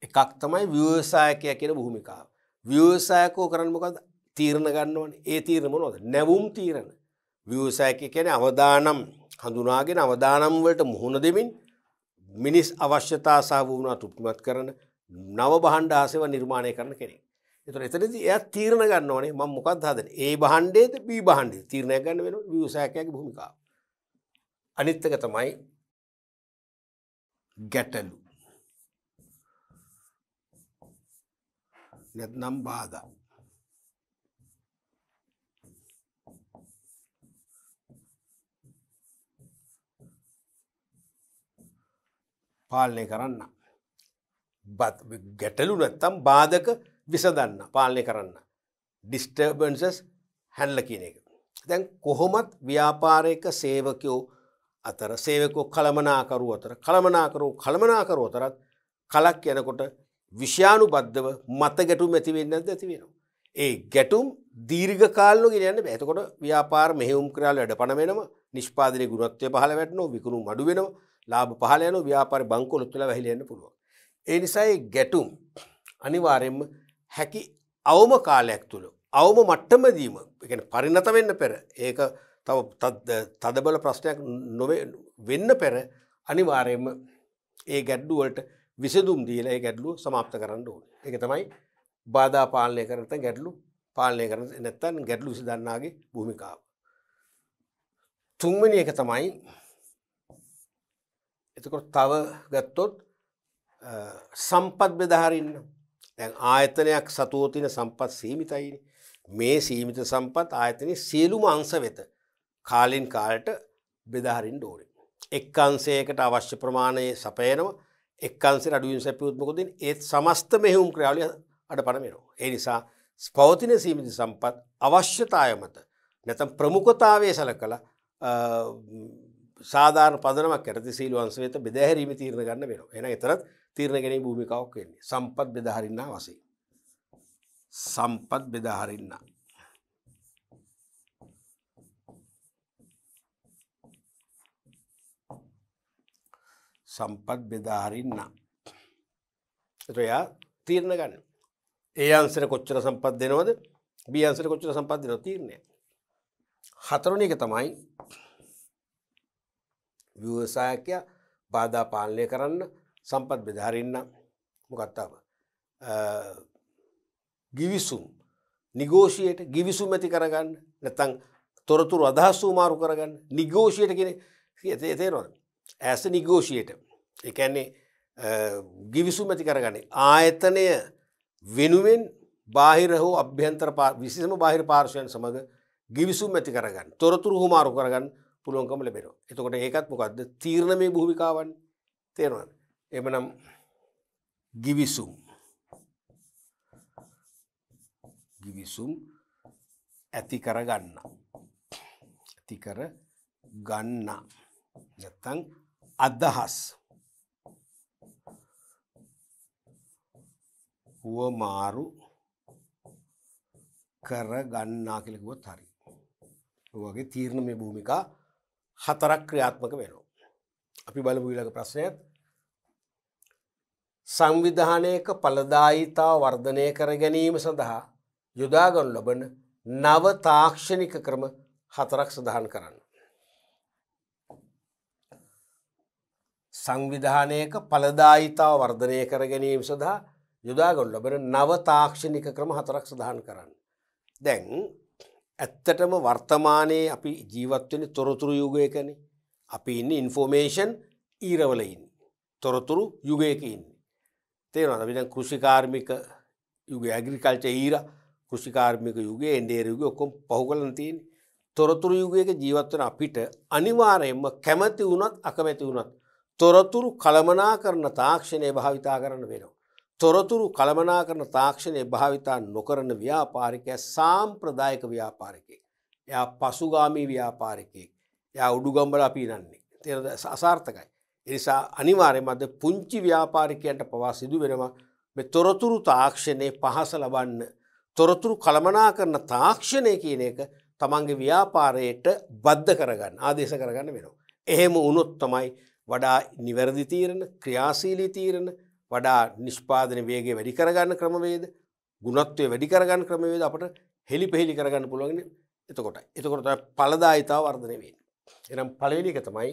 එකක් තමයි ව්‍යවසායකය කියෙන භූමිකාව. ව්‍යවසායකෝ කරන්නමකද තීරණ ගන්නවන ඒ තීරණ මොනොද නැවුම් තීරණ. ව්‍යවසායක කැන අවදානම් හඳුනාගෙන අවදානම්වලට මුහුණ දෙමින් මිනිස් අවශ්‍යතා සාවූුණා තෘප්තිමත් කරන නව බහන්ඩ ආසව නිර්මාණය කරන කෙනෙක්. එතුර එතනද එය තීරණ ගන්න ඕනේ ම මොකක් හදන ඒ බහන්්ඩේද බී බහන්්ඩේ තීරණය ගන්න වෙන ව්‍යවසායකයක භූමිකාව. අනිත්තක තමයි ගැටලු නැත්නම් බාධා. පාලනය කරන්න. ගැටලු නැත්තම් බාධක විසදන්න පාලනය කරන්න. ඩිස්ටර්බන්සස් හැල්ල කියන එක. දැන් කොහොමත් ව්‍යාපාරයක සේවකයෝ අතර සේවකෝ කළමනාකරු අතර කළමනාකරු කළමනාකරු අතරත් කලක් යනකොට විශානු බද්ධව මත ගැටුම් ඇතිවෙන්න ඇති වෙනවා. ඒ ගැටුම් දීර්ඝකාල්ල ගෙනන්න ඇතකොට ව්‍යාපාර මෙහෙුම් කරයාල වැඩ පනවෙනම නිෂ්පාදන ගුණත්වය පහල වැටන විකුණු අඩු වෙනවා ලාබ පහලයන ව්‍යාපාර බංකොලොත්තුල වැහිලන්න පුළුව. ඒ නිසායි ගැටුම් අනිවාරෙන්ම හැකි අවම කාලයක් තුළ අවම මට්ටමදීම එකන පරිණත වෙන්න පෙර ඒක තව තදබල ප්‍රශ්නයක් නොවෙන්න පෙර අනිවාරයෙන්ම ඒ ගැඩ්ඩුවලට විසඳුම් දීලා ඒ ගැටලු සමාප්ත කරන්න ඕන. ඒක තමයි බාධා පාලනය කරනත ගැටලු පාලනය කරන නැත්තන් ගැටලු විසඳන්නාගේ භූමිකාව. තුන්වෙනි එක තමයි එතකොට තව ගත්තොත් සම්පත් බෙදහරින්න. දැන් ආයතනයක් සතුව තින සම්පත් සීමිතයිනි. මේ සීමිත සම්පත් ආයතනය සියලුම අංශ වෙත කාලෙන් කාලට බෙදහරින් ඩෝරෙන්. එක් අන්සේකට අවශ්‍ය ප්‍රමාණයේ සපයනවා එක්කන්සේ අඩුවෙන් සැපියුත්මකොදින් ඒත් සමස්ත මෙහුම් ක්‍රියාවලිය අඩ පනමෙනවා. ඒ නිසා ස්පෞතින සීමිති සම්පත් අවශ්‍යතාය මත නැතම් ප්‍රමුඛතාවය සල කළ සාධාන පදනමක් ඇති සීලුවන්ස වෙත බෙදහැරීම තීරණ ගන්න වෙන එන එතරත් තීරණගෙන භූමිකාවක් වෙන්නේ සම්පත් බෙදහරින්නා වසේ. සම්පත් බෙදහරින්නා. සම්පත් බෙදාහරින්න. එතුයා තීරණ ගන්න. ඒ අන්සර කොච්චර සම්පත් දෙනවද බියන්සර කොච්චර සම්පත් දෙනව තීරණය. හතරණ එක තමයි ව්‍යවසායකය බාධා පාලනය කරන්න සම්පත් බෙධහරන්න මොකත්තාව. ගිවිසුම් නිගෝෂයට ගිවිසුම් ඇති කරගන්න නැතං තොරතුරු අදහස් වූ මාරු කරගන්න නිගෝෂයට කෙන ඇතේ තේරවන ඇස නිගෝෂයට එකන්නේ ගිවිසුම් ඇති කරගනි. ආයතනය වෙනුවෙන් බාහිර හෝ අභ්‍යන්තර විසිම බාහිර පාර්ශයන් සමඟ ගිවිසුම් ඇති කරගන්න තොරතුරු හුමාරු කරගන්න පුළුවන්කම ලැබෙනවා. එතකොට ඒකත් මොකක්ද තීරණ මේ භූමිකාවන් තේරවන්. එමනම් ගිවිසුම් ගිවිසුම් ඇති කරගන්න. ඇති කර ගන්න නැත්තං අදහස් හුවමාරු කරගන්නා කියලා කිව්වොත් හරි. ඔයගේ තීරණමය භූමිකා හතරක් ක්‍රියාත්මක වෙනවා. අපි බලමු ඊළඟ ප්‍රශ්නයත් සංවිධානයක ඵලදායිතාව වර්ධනය කර ගැනීම සඳහා යොදාගනු ලබන නව තාක්ෂණික ක්‍රම හතරක් සඳහන් කරන්න. සංවිධානයක ඵලදායිතාව වර්ධනය කර ගැනීම සඳහා යුදාගොල්ල බෙන නව තාක්ෂණික ක්‍රම හතරක් සඳහන් කරන්න. දැන් ඇත්තටම වර්තමානයේ අපි ජීවත්වෙන තොරතුරු යුගයකන අපි ඉන්න ඉන්ෆෝමේෂන් ඊරවලයින් තොරතුරු යුගයකඉන්න. තේරවන විදන් කෘෂිකාර්මික යුග ඇග්‍රිකල්ච ඊර කෘෂිකාර්මික යුගේ එන්ඩේරයුග ඔකොම් පහුගලන්තියෙන් තොරතුරු යුගයක ජීවත්වන අපිට අනිවාරයෙන්ම කැමැති වුණත් අකමැති වුණත් තොරතුරු කළමනා කරන තාක්ෂණය භාවිතා කරන්න වෙනවා. තොරතුරු කළමනා කරන තාක්ෂණය භාවිතා නොකරන ව්‍යාපාරිකය සාම්ප්‍රදායක ව්‍යාපාරිකේ. එයා පසුගාමී ව්‍යාපාරිකේ. එයා උඩුගම්බලා පීනන්නේ. තෙර අසාර්ථකයි. එනිසා අනිවාරය මද පුංචි ව්‍යාපාරිකයන්ට පවා සිදු වෙනවා මෙ තොරතුරු තාක්ෂණය පහස ලබන්න. තොරතුරු කළමනා කරන තාක්ෂණය කියන එක තමන්ගේ ව්‍යාපාරයට බද්ධ කරගන්න ආදේශ කරගන්න වෙනවා. එහෙම උනොත් තමයි වඩා නිවැරදි තීරණ ක්‍රියාශීලී තීරණ වඩා නිෂ්පාදන වේගේ වැඩි කරගන්න ක්‍රමවේද ගුණත්වය වැඩි කරගන්න ක්‍රමවේද අපට හෙළි පෙහෙලි කරගන්න පුළුවන්ගෙන එතකොට එතකොට පලදායිතාව වර්ධනය වේ. එනම් පලවෙනික තමයි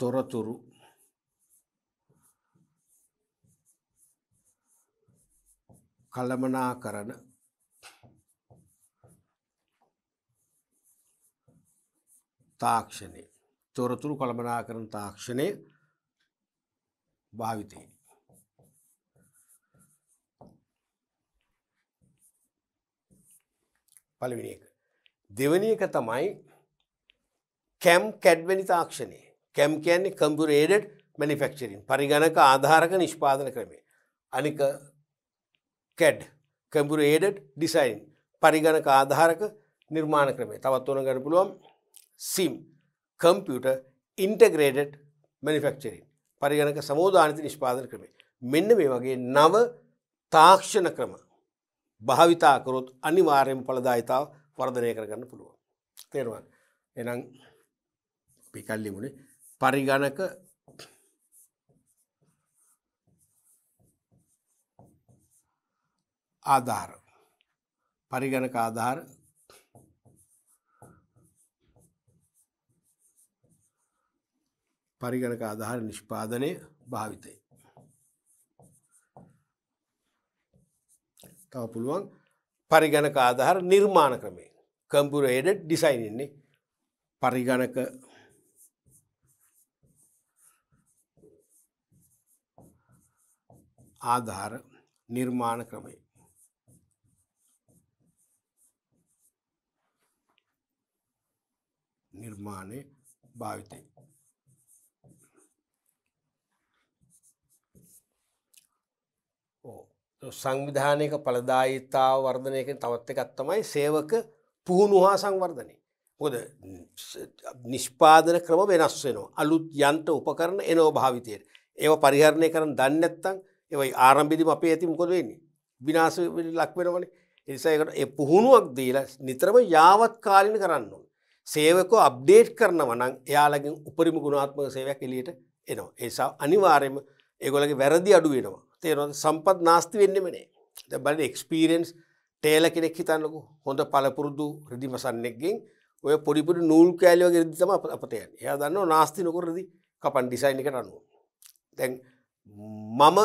තොරතුරු කළමනා කරන තාක්ෂණය තොරතුරු කළමනා කරන තාක්ෂණය භාවිතය පළවිනි එක දෙවනි එක තමයි කැම් කැඩ්වැනි තාක්ෂණය කැම් කියන්නේ කම්පුරේඩ මනිෆෙක්චරින් පරිගණක ආධාරක නිෂ්පාදන ක්‍රමේ අනික කැඩ් කැම්පුරේඩ ඩිසයින් පරිගණක ආධාරක නිර්මාණ ක්‍රමේ තවත් ඕන ගඩ පුළුවන් සිම් කම්පියුට ඉන්ටග්‍රේඩට් මනිෆක්චරින් පරිගණක සමෝධානති නිෂ්පාදන ක්‍රමේ මෙන්න මේ වගේ නව තාක්ෂණ ක්‍රම භාවිතාකරොත් අනිවාර්යෙන් පලදායිතාව වර්ධනය කරගන්න පුළුවන්. තේරුවන් එනම් පිකල්ලිමුණේ පරිගණක ආධාර පරිගණක ආධාර පරිගණක ආධාර නිෂ්පාදනය භාවිතය. තව පුළුවන් පරිගණක ආධාර නිර්මාණ ක්‍රමය කම්පුරේඩ ඩිසයින්න්නේ පරිගණක ආධාර නිර්මාණ ක්‍රමය නිර්මාණය භාවිතයි සංවිධානයක පලදායිතාව වර්ධනයකින් තවත් එකක් තමයි සේවක පුහුණු හා සංවර්ධනය. හොද නිෂ්පාදන ක්‍රම වෙනස් වෙනවා. අලුත් යන්ට උපකරන එනෝ භාවිතයට. ඒව පරිහරණය කරන දන්නත්තං ඒවයි ආරම්භිදිම අපේ ඇතිම කොද වෙන්නේ. විනාස ලක්වෙනවන එනිසාකට එ පුහුණුවක් දීලා නිතරම යාවත් කාලින කරන්න. සේවක අප්ඩේට් කරනව නම් එයාලගින් උපරිම ගුණාත්මක සේවයක් එලියට එනවා. ඒසා අනිවාරයම ඒගොලගේ වැරදි අඩු වෙනවා. තේරොන් සම්පත් නාස්ති වෙන්නෙම නෑ බල එක්ස්පීරෙන්ස් ටේල කෙනෙක් හිතන්නකු හොඳ පලපුරුදු රිදිමසන්නෙක්ගෙන් ඔය පොඩිපුඩි නූල් කෑලියෝ ගෙරදිතම අපතයන් එය දන්න නාස්ති නොකරදි කපන් ඩිසයින් එකට අනුව තැන් මම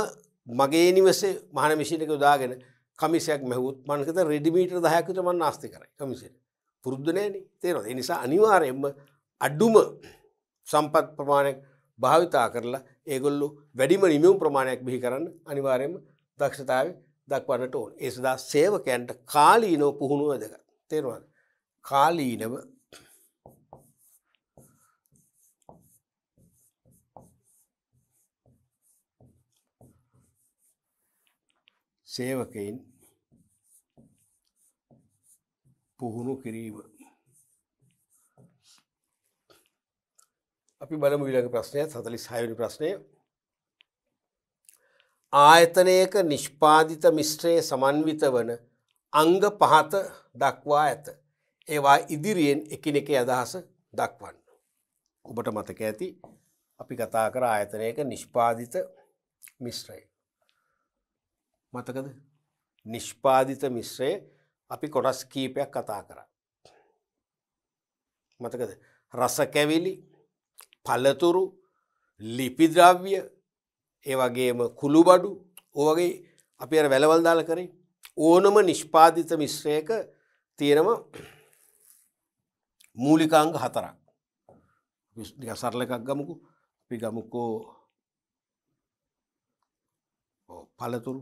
මගේ නිවසේ මහන මිසිිනක උදාගෙන කමිසයක් මැහුත් මනකත රෙඩිමීට දහයකට මන් නාස්ති කරයි කමිසිට පුරුද්ධනයන තේරද නිසා අනිවාරයෙන්ම අඩුම සම්පත් ප්‍රමාණයක් භාවිතා කරලා ඒගොල්ලු වැඩිම නිමියුම් ප්‍රමාණයක් බිහි කරන්න අනිවාරයම දක්ෂතාව දක්වන්නට ඕන් ඒ සදා සේවකයන්ට කාලීනෝ පුහුණුව දෙක තේරවාද කාලීනව සේවකයින් පුහුණු කිරීම අපි බලමු ඊළඟ ප්‍රශ්නය සතලිස් හයනි ප්‍රශ්නය ආයතනයක නිෂ්පාදිත මිශ්‍රයේ සමන්විත වන අංග පහත දක්වා ඇත. ඒවා ඉදිරියෙන් එකිනෙක අදහස දක්වන්න. ඔබට මතක ඇති අපි කතා කර ආයතනයක නිෂ්පාදිත මිශ්‍රය. මතකද නිෂ්පාදිත මිශ්‍රයේ අපි කොටස් කීපයක් කතා කර. මතකද රස කැවිලි පලතුරු ලිපිද්‍රව්‍ය ඒවගේම කුළුබඩු ඕවගේ අපි අර වැලවල්දාල කරේ ඕනම නිෂ්පාධිත මිශ්‍රයක තියෙනම මූලිකාංග හතරක් සරල එකක් ගමකු අපි ගමුකෝ පලතුරු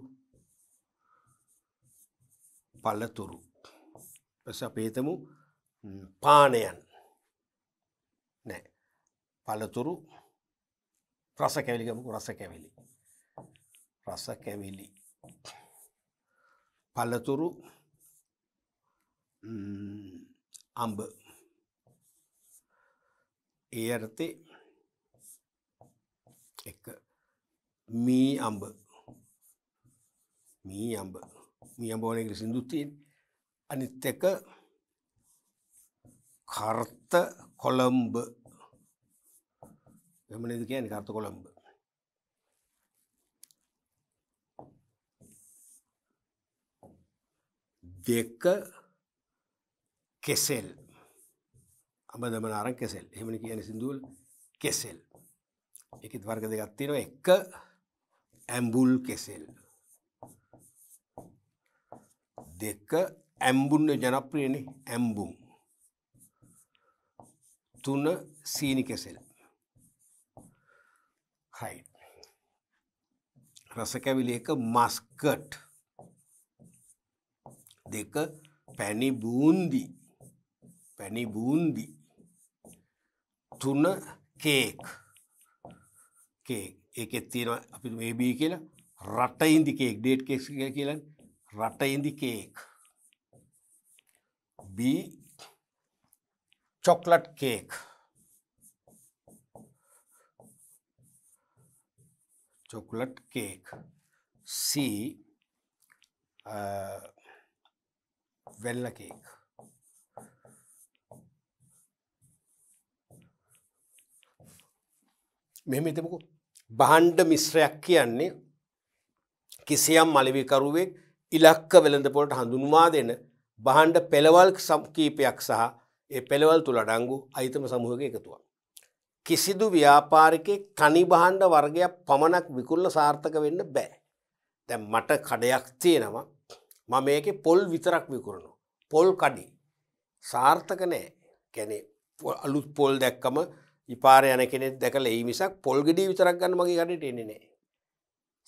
පලතුරු පස අපේතමු පානයන් පළතුරු රස කැවිලි ගමුකු රස කැවිලි රස කැවිලි පළතුරු අම්බ ඒ අර්ථේ එක මී අම්බ මී අම්බ මී අම්බ වනේ සින්දුත් තියෙන අනිත් එක කර්ත කොළඹ එහෙම නේද කියන්නේ කර්ත කොළඹ. දෙක කෙසෙල්. අමදමන අරන් කෙසෙල්. එහෙමනේ කියන්නේ සින්දුවල කෙසෙල්. ඒකෙත් වර්ග දෙකක් තියෙනවා. එක ඇම්බුල් කෙසෙල්. දෙක ඇම්බුන්නේ ජනප්‍රියනේ ඇම්බුම්. තුන සීනි කෙසෙල්. රසකයින්. රසකැවිලි එක මස්කට් දෙක පැණි බූන්දි පැණි බූන්දි තුන කේක් කේක් ඒකෙත් තියෙනවා අපි AB කියලා රට ඉන්දි කේක් ඩේට් කේක්ස් කියලා කියන්නේ රට ඉන්දි cake B chocolate cake chocolate cake. C uh, vanilla cake. මෙහෙම හිතමුකෝ භාණ්ඩ මිශ්‍රයක් කියන්නේ කිසියම් මලිවිකරුවෙක් ඉලක්ක වෙළඳපොලට හඳුන්වා දෙන භාණ්ඩ පෙළවල් කීපයක් සහ ඒ පෙළවල් තුළ අඩංගු අයිතම සමූහක එකතුවක්. කිසිදු ව්‍යාපාරිකෙක් තනි බහන්ඩ වර්ගයක් පමණක් විකුල්ල සාර්ථක වෙන්න බෑ. දැම් මට කඩයක් තියෙනවා මම මේක පොල් විතරක් විකුරණු. පොල් කඩි සාර්ථක නෑ කැනෙ අලුත් පොල් දැක්කම ඉපාර යන කෙනෙක් දැකල ඒ මිසක් පොල් ගෙඩී විතරක් ගන්න මගේ ගඩට එන්නේ නෑ.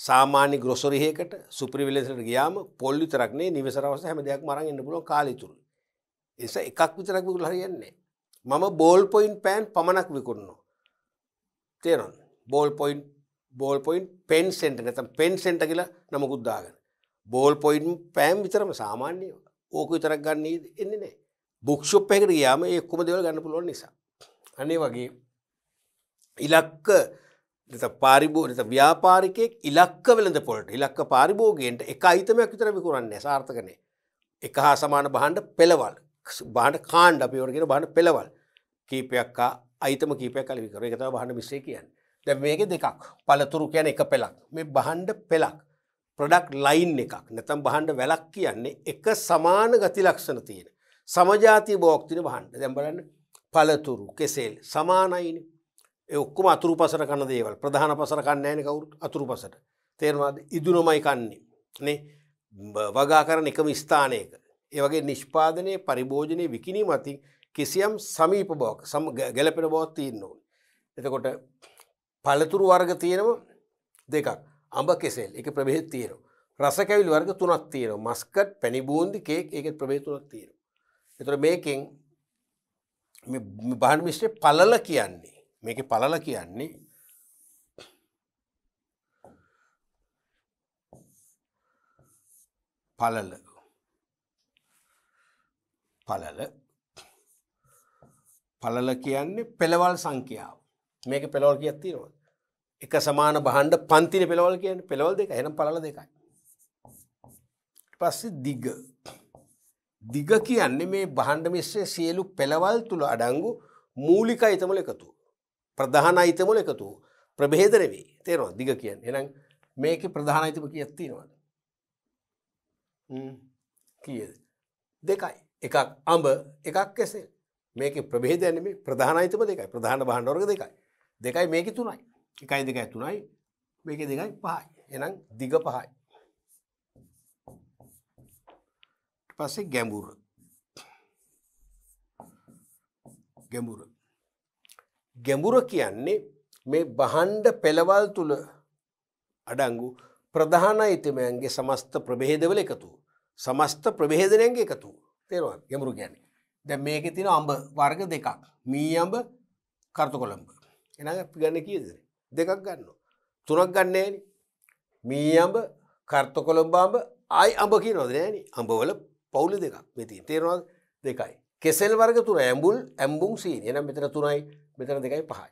සාමාන්‍ය ග්‍රොසොරිහකට සුප්‍රිවිලෙසට ගියාම පොල් විතරක්නේ නිවසරවස හැම දෙයක් මරන් එන්න පුලුව කාලිතුරු. එස එකක් විතරක් විකුල හරියන්නේ. මම බෝල් පොයින් පෑන් පමණක් විකුරන්නවා. තේරොන් ball point ball point pen centre නැතම් පෙන් සෙන්ට කියලා නමකුද්දාගෙන බෝල් පොයින්් පෑම් විතරම සාමාන්‍ය ඕක විතරක් ගන්න එන්නේ නෑ බුක්ෂුප් පැකට යාම එක්කුම දෙවල් ගන්න පුළුවන් නිසා අනේ වගේ ඉලක්ක පාරිබෝ ව්‍යාපාරිකයෙක් ඉලක්ක වෙලඳ පොලට ඉලක්ක පාරිභෝගයෙන්ට එක අයිතමයක් විතර විකුරන්නේ සාර්ථකනය එක හා සමාන බහන්ඩ පෙළවල් බාට කාණ්ඩ අපිවරගෙන බාන පෙළවල් කීපයක්කා අයිතම කීපයක් කලිවිකර එකතව බහන්න මිශ්‍රය කියන්න දැ මේක දෙකක් පලතුරු කියන එක පෙළක් මේ බහන්ඩ පෙළක් ප්‍රඩක් ලයින් එකක් නැතම් බහන්ඩ වැලක් කියන්නේ එක සමාන ගති ලක්ෂණ තියෙන සමජාතිය බෝක්තින බහන්ඩ දැම්බලන්න පලතුරු කෙසේල් සමානයින එක්කම අතුරු පසර කන දේවල් ප්‍රධාන පසර කන්නෑන කවුරු අතුරු පසට තේරවාද ඉදුනොමයි කන්නේ නේ වගා කරන එකම ස්ථානයක ඒවගේ නිෂ්පාදනය පරිභෝජනය විකිනීම අතින් කිසියම් සමීප බවක් සම ගැලපෙන බවක් තියන්න ඕන. එතකොට පළතුරු වර්ග තියෙනව දෙකක් අඹ කෙසෙල් එක ප්‍රභේද තියෙනවා. රස කැවිලි වර්ග තුනක් තියෙනවා. මස්කට්, පැණි බූන්දි, කේක් ඒකේ ප්‍රභේද තුනක් තියෙනවා. එතකොට මේකෙන් මේ බාහන මිශ්‍රේ පළල කියන්නේ මේකේ පළල කියන්නේ පළල පළල පලල කියන්නේ පෙළවල් සංඛ්‍යාව මේක පෙළවල් කියක් තියෙනවා එක සමාන බහන්ඩ පන්තින පෙළවල් කියන පෙළවල් දෙක එනම් පලල දෙකයි පස්ස දිග දිග කියන්නේ මේ බහන්ඩ මිශ්‍රය සියලු පෙළවල් තුළ අඩංගු මූලික අයිතමල එකතු ප්‍රධාන අයිතමල එකතු ප්‍රබේදරවේ තේරවා දිග කියන්න එනම් මේක ප්‍රධාන අයිතම කිය ඇත්තිනවාද කියද දෙකයි එකක් අඹ එකක් කෙසේ මේක ප්‍රබේදයන මේ ප්‍රධානයිතම දෙකයි ප්‍රධාන බහන්ඩෝර්ග දෙකයි දෙකයි මේක තුනයි එකයි දෙක ඇතුනයි මේක දෙකයි පහයි එනම් දිග පහයි පස්සේ ගැඹුර ගැඹුර ගැඹුර කියන්නේ මේ බහන්ඩ පෙළවල් තුළ අඩංගු ප්‍රධාන ඉතිමයන්ගේ සමස්ත ප්‍රබේදවල එකතු. සමස්ත ප්‍රබේදනයන්ගේ එකතු තේරවා ගැමුරු ගැන. දැ මේක තින අම්ඹ වර්ග දෙකක් මී අම්ඹ කරතු කොළම්ඹ එන පිගන්න කියදන දෙකක් ගන්න තුනක් ගන්නේන මී අම්ඹ කර්ත කොළම්බාම්ඹ අයි අඹ කිය නොදනෑන අඹවල පවුල දෙකක් මෙති තේරවා දෙකයි කෙසෙල් වර්ග තුන ඇම්බුල් ඇම්බුම් සී එන මෙතර තුනයි මෙතර දෙකයි පහයි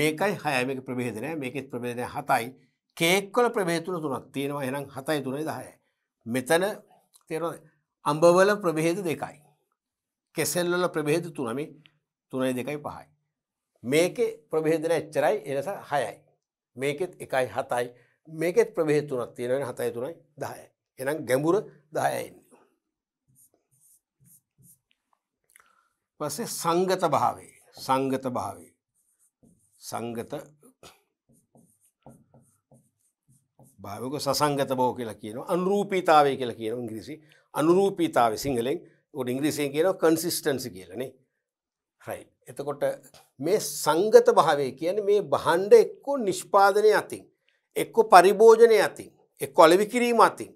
මේකයි හයමක ප්‍රබේදනය මේකෙත් ප්‍රබේදනය හතයි කේක්කොල ප්‍රබේතුන තුනක් තියෙනවා එනම් හතයි තුනයි දහය මෙතන තේරවා අඹවල ප්‍රබේද දෙකයි කෙසෙල්වල ප්‍රභේද තුනමි තුනයි දෙකයි පහයි. මේකෙ ප්‍රභේදන එච්චරයි එලස හයයි. මේකෙත් එකයි හතයි මේකෙත් ප්‍රභේ තුනක් තියෙනවෙන හතයි තුනයි දහය. එනම් ගැඹුර දහයයින්න. පස්සේ සංගත භාවේ සංගත භාවේ සංගත භාවක සසංගත බෝ කියලා කියනවා අනුරූපීතාවය කියලා කියන ඉංග්‍රීසි අනුරූපීතාව සිංහලෙන් උට ඉංග්‍රීසියෙන් කියනව කන්සිස්ටන්සි කියලනේ හයි එතකොට මේ සංගත භාවය කියන මේ බහන්්ඩ එක්කෝ නිෂ්පාදනය අතින් එක්කො පරිභෝජනය අතින් එක් කොලවි කිරීම අතින්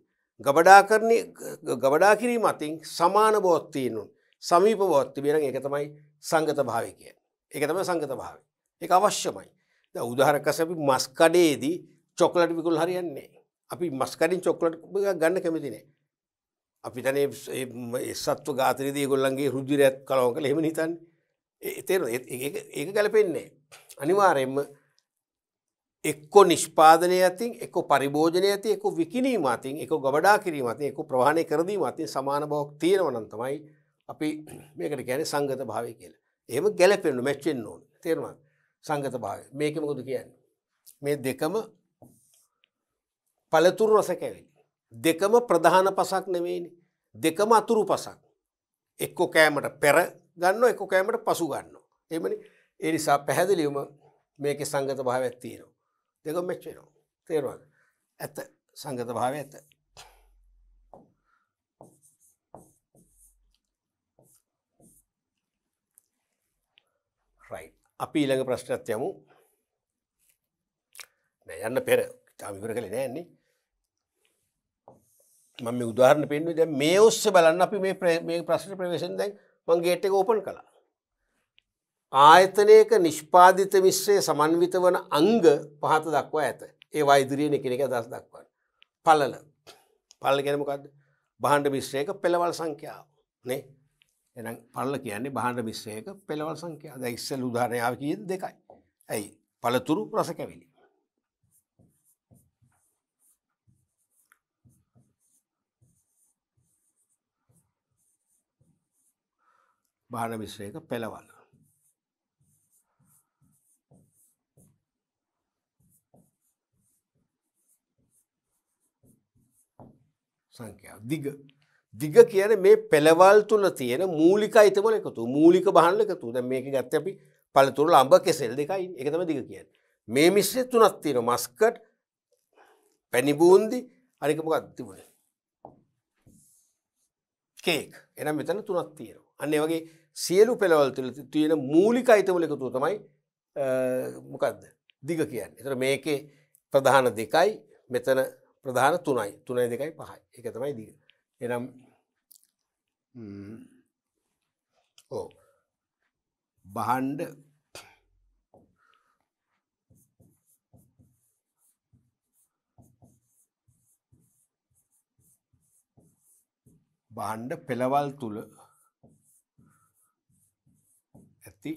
ගබඩා කරණය ගබඩා කිරීම අතින් සමාන බෝත්තියනුන් සමීප බෝත්ති බෙන එක තමයි සංගත භාවය කිය එක තම සංගත භාව එක අවශ්‍යමයි උදාහරකසපි මස්කඩේදී චොක්ලට විකුල් හරියන්නේ අපි මස්කඩින් චොක්ලට ගන්න කැමතිනේ අපිතනේ සත්ව ගාතරයද ගොල්ලන්ගේ රුද්ජිරයත් කලවන් කළ හෙම හිතන් එතර ඒක ගැලපෙන්නේ අනිවාරෙන්ම එක්කො නිෂ්පාදනය ඇතින් එක පරිභෝජනය ඇති එක විකිනීම අතින් එක ගබඩා කිරීම අති එක ප්‍රහණය කරදීම අතින් සමාන බවක් තියෙනවනන්තමයි අපි මේකට ගැන සංගත භාවය කියලා එහම ගැලපෙන්ු මැච්චෙන් ඕන තේරවා සංගත භාව මේකමකුදු කියන්න මේ දෙකම පළතුරු රස කැවිලි දෙකම ප්‍රධාන පසක් නෙවෙයිනි. දෙකම අතුරු පසක්. එක්කො කෑමට පෙර ගන්න එක කෑමට පසු ගන්න. එමනි ඒ නිසා පැහැදිලියම මේක සංගත භාව ඇත්තිීනවා. දෙක මෙච්චේනවා. තේරවාද. ඇත සංගත භාව ඇත. අපි ඊළඟ ප්‍රශ්නත් යමු යන්න පෙර තාමිකර කළ නෑන්නේ මම උදාහරණ පෙන්ුවේ දැන් මේ ඔස්සේ බලන්න අපි මේ මේ ප්‍රශ්න ප්‍රවේශයෙන් දැන් මම ගේට් එක ඕපන් කළා. ආයතනයක නිෂ්පාදිත මිශ්‍රය සමන්විත වන අංග පහත දක්වා ඇත. ඒ වෛදිරියන කෙනෙක දස් දක්වන්න. පලල. පල්ල ගැන මොකක්ද? බහණ්ඩ මිශ්‍රයක පෙළවල් සංඛ්‍යාව. නේ? එහෙනම් පල්ල කියන්නේ බහණ්ඩ මිශ්‍රයක පෙළවල් සංඛ්‍යාව. දැන් ඉස්සෙල් උදාහරණය ආව කීයද? දෙකයි. ඇයි? පළතුරු රස කැවිලි. භාන මිශ්‍රයක පෙළවල. සංඛ්‍යාව දිග දිග කියන මේ පෙළවල් තුල තියෙන මූලික අයිතවල එකතු මූලික බහන්න එකතු දැන් මේක ගත්ත අපි පළතුරු ලඹ කෙසෙල් දෙකයි ඒක තමයි දිග කියන්නේ මේ මිශ්‍රය තුනක් තියෙනවා මස්කට් පැණි බූන්දි අනික මොකක්ද තිබුණේ කේක් එනම් මෙතන තුනක් තියෙනවා අන්න ඒ වගේ සියලු පෙළවල් තුළ තියෙන මූලික අයිතවල එකතු තමයි මොකක්ද දිග කියන්න. එතර මේකේ ප්‍රධාන දෙකයි මෙතන ප්‍රධාන තුනයි තුනයි දෙකයි පහයි එක තමයි දිග. එනම් ඕ බහන්්ඩ බාණ්ඩ පෙළවල් තුළ ශක්ති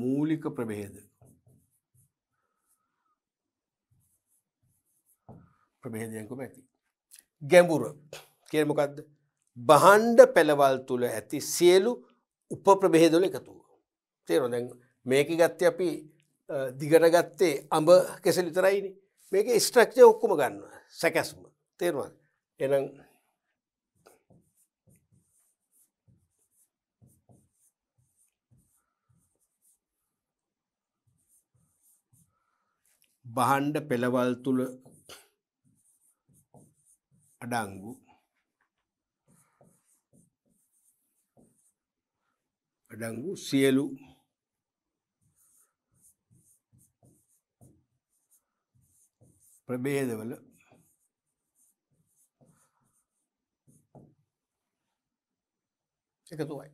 මූලික ප්‍රභේද ප්‍රභේදයන්කොම ඇති ගැඹුර කියමොකක්ද බහන්්ඩ පෙළවල් තුළ ඇති සියලු උපප්‍රභේදොල එකතුව තේරො දැන් මේක ගත්ත අපි දිගට ගත්තේ අඹ කෙසලිතරයිනි මේක ස්ට්‍රක්ෂය ඔක්කොම ගන්න සැකැස්ම තේරවා එනම් බහන්ඩ පෙළවල් තුළ අඩංගු අඩංගු සියලු ප්‍රභේදවල එකතුවයි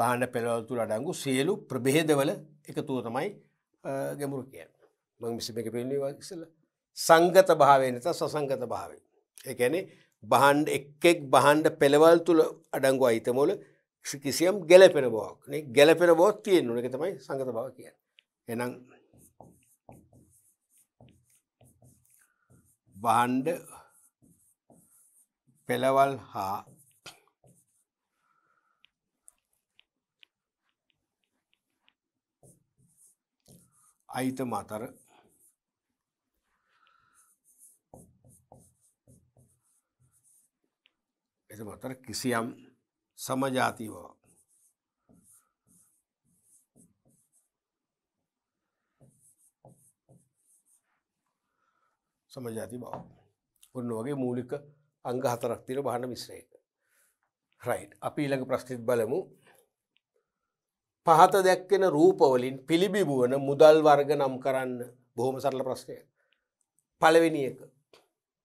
බාන පෙළවල් තුළ අඩංගු සියලු ප්‍රභේදවල එකතුව තමයි ගැමුරු කියන්න මං විසි එක පෙන්ලවා ඉසල සංගත භාවය නත සසංගත භාවය එකැනේ බහන්ඩ එක්ෙක් බහන්ඩ පෙළවල් තුළ අඩංගු අයිතමොල කිසියම් ගැලපෙන බවක් ගැලපෙන බොත් තියෙන් නොක තමයි සංගත බව කිය එනම් බහන්ඩ පෙළවල් හා අයිතම අතර එතම අතර කිසියම් සමජාතිීව සමජාති බව ඔන්න වගේ මූලික අංග හතරක් තිර බහන මිශ්‍රයක රයි් අපි ඊළඟ ප්‍රශ්තිත් බලමු පහත දැක්වෙන රූපවලින් පිළිබිබුවන මුදල් වර්ග නම් කරන්න බොහොම සරල ප්‍රශ්නය. පලවෙනි එක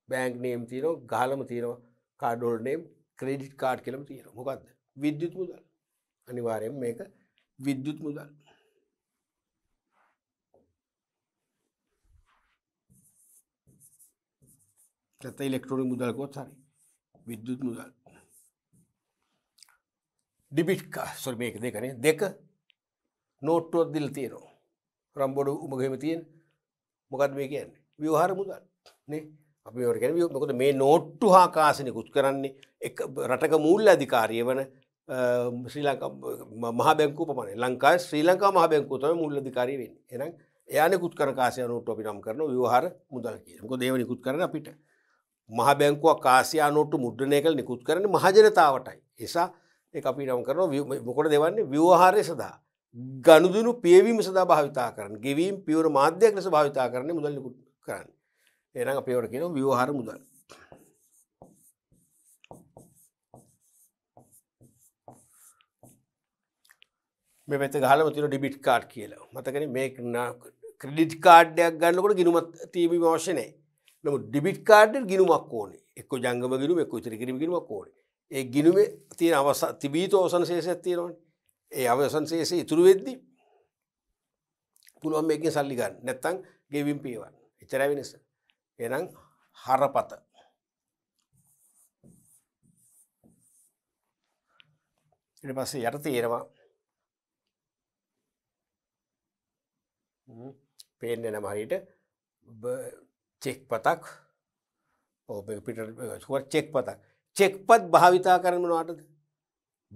බෑංක් නේම් තියනෝ ගාලම තියනවා කාඩොල් නේම් ක්‍රඩිට් කාඩ් කලම් තියෙන මොකක්ද විද්‍යුත් මුදල් අනිවාරයෙන් මේක විද්‍යුත් මුදල්. ඇත ඉලෙක්ට්‍රොනි මුදල්කොත් හරි විද්‍යුත් මුදල් ඩිබිට් සොරි මේක දෙකනේ දෙක නෝට්ටුවක් දිල් තියෙනවා රම්බොඩ උමගම තියෙන් මොකත් මේ කියන්න විවහාර මුදල් නේ අපි ෝරගැන මොකද මේ නෝට්ටු හා කාසනයකුත් කරන්නේ රටක මුූල්ල අධිකාරය වන ශ්‍රී ලංකා මහ බැංකු පමණ ලංකා ශ්‍රී ලංකා මහ බැංකුතම මුල්ල අධිකාරී වෙන්න එනම් යනෙකුත් කර කාසය නෝට්ට අපි නම් කරන විවහාර මුදල් කියක දේව නිකුත් කරන අපිට මහ බැංකුව කාසියා නෝට්ටු මුද්‍රණය කළ නිකුත් කරන මහජනතාවටයි එසා ඒ අපි නම් කරන මොකොට දෙවන්නේ ව්‍යවහාරය සඳහා ගණුදුනු පියවීම සඳ භාවිතා කරන ගෙවීම් පියවර මාධ්‍යයක් ලෙස භාවිතා කරන මුදල්ලිකුත් කරන්න එනම් අපේවට කියන වියෝහර මුදල් මේ පැත ගහල තින ඩිබිට් කාඩ් කියලා මතකන මේ ක්‍රඩිට් කාඩ්ඩයක් ගන්නකොට ගිනුමත් තීම වශනය නමු ඩිබිට් කාඩ්ඩ ගිනුමක් ඕනේ එක් ජංගම ගිරුම එක් විතර කිරීම ගිරුමක් ඕනේ ඒ ගිනුමේ තියෙන අවස තිබීත ඕසන ශේෂයක් තියෙනවන ඒ අවසන් ශේෂය ඉතුරු වෙද්දි පුළුවන් මේකින් සල්ලි ගන්න නැත්තං ගෙවිම් පීවන්න එච්චරයි වෙනස එනම් හරපත ඊට පස්සේ යට තියෙනවා පේන්නේ නම් හරියට චෙක් පතක් ඕ පිට සුවත් චෙක් පතක් චෙක්පත් භාවිතා කරමනවාටද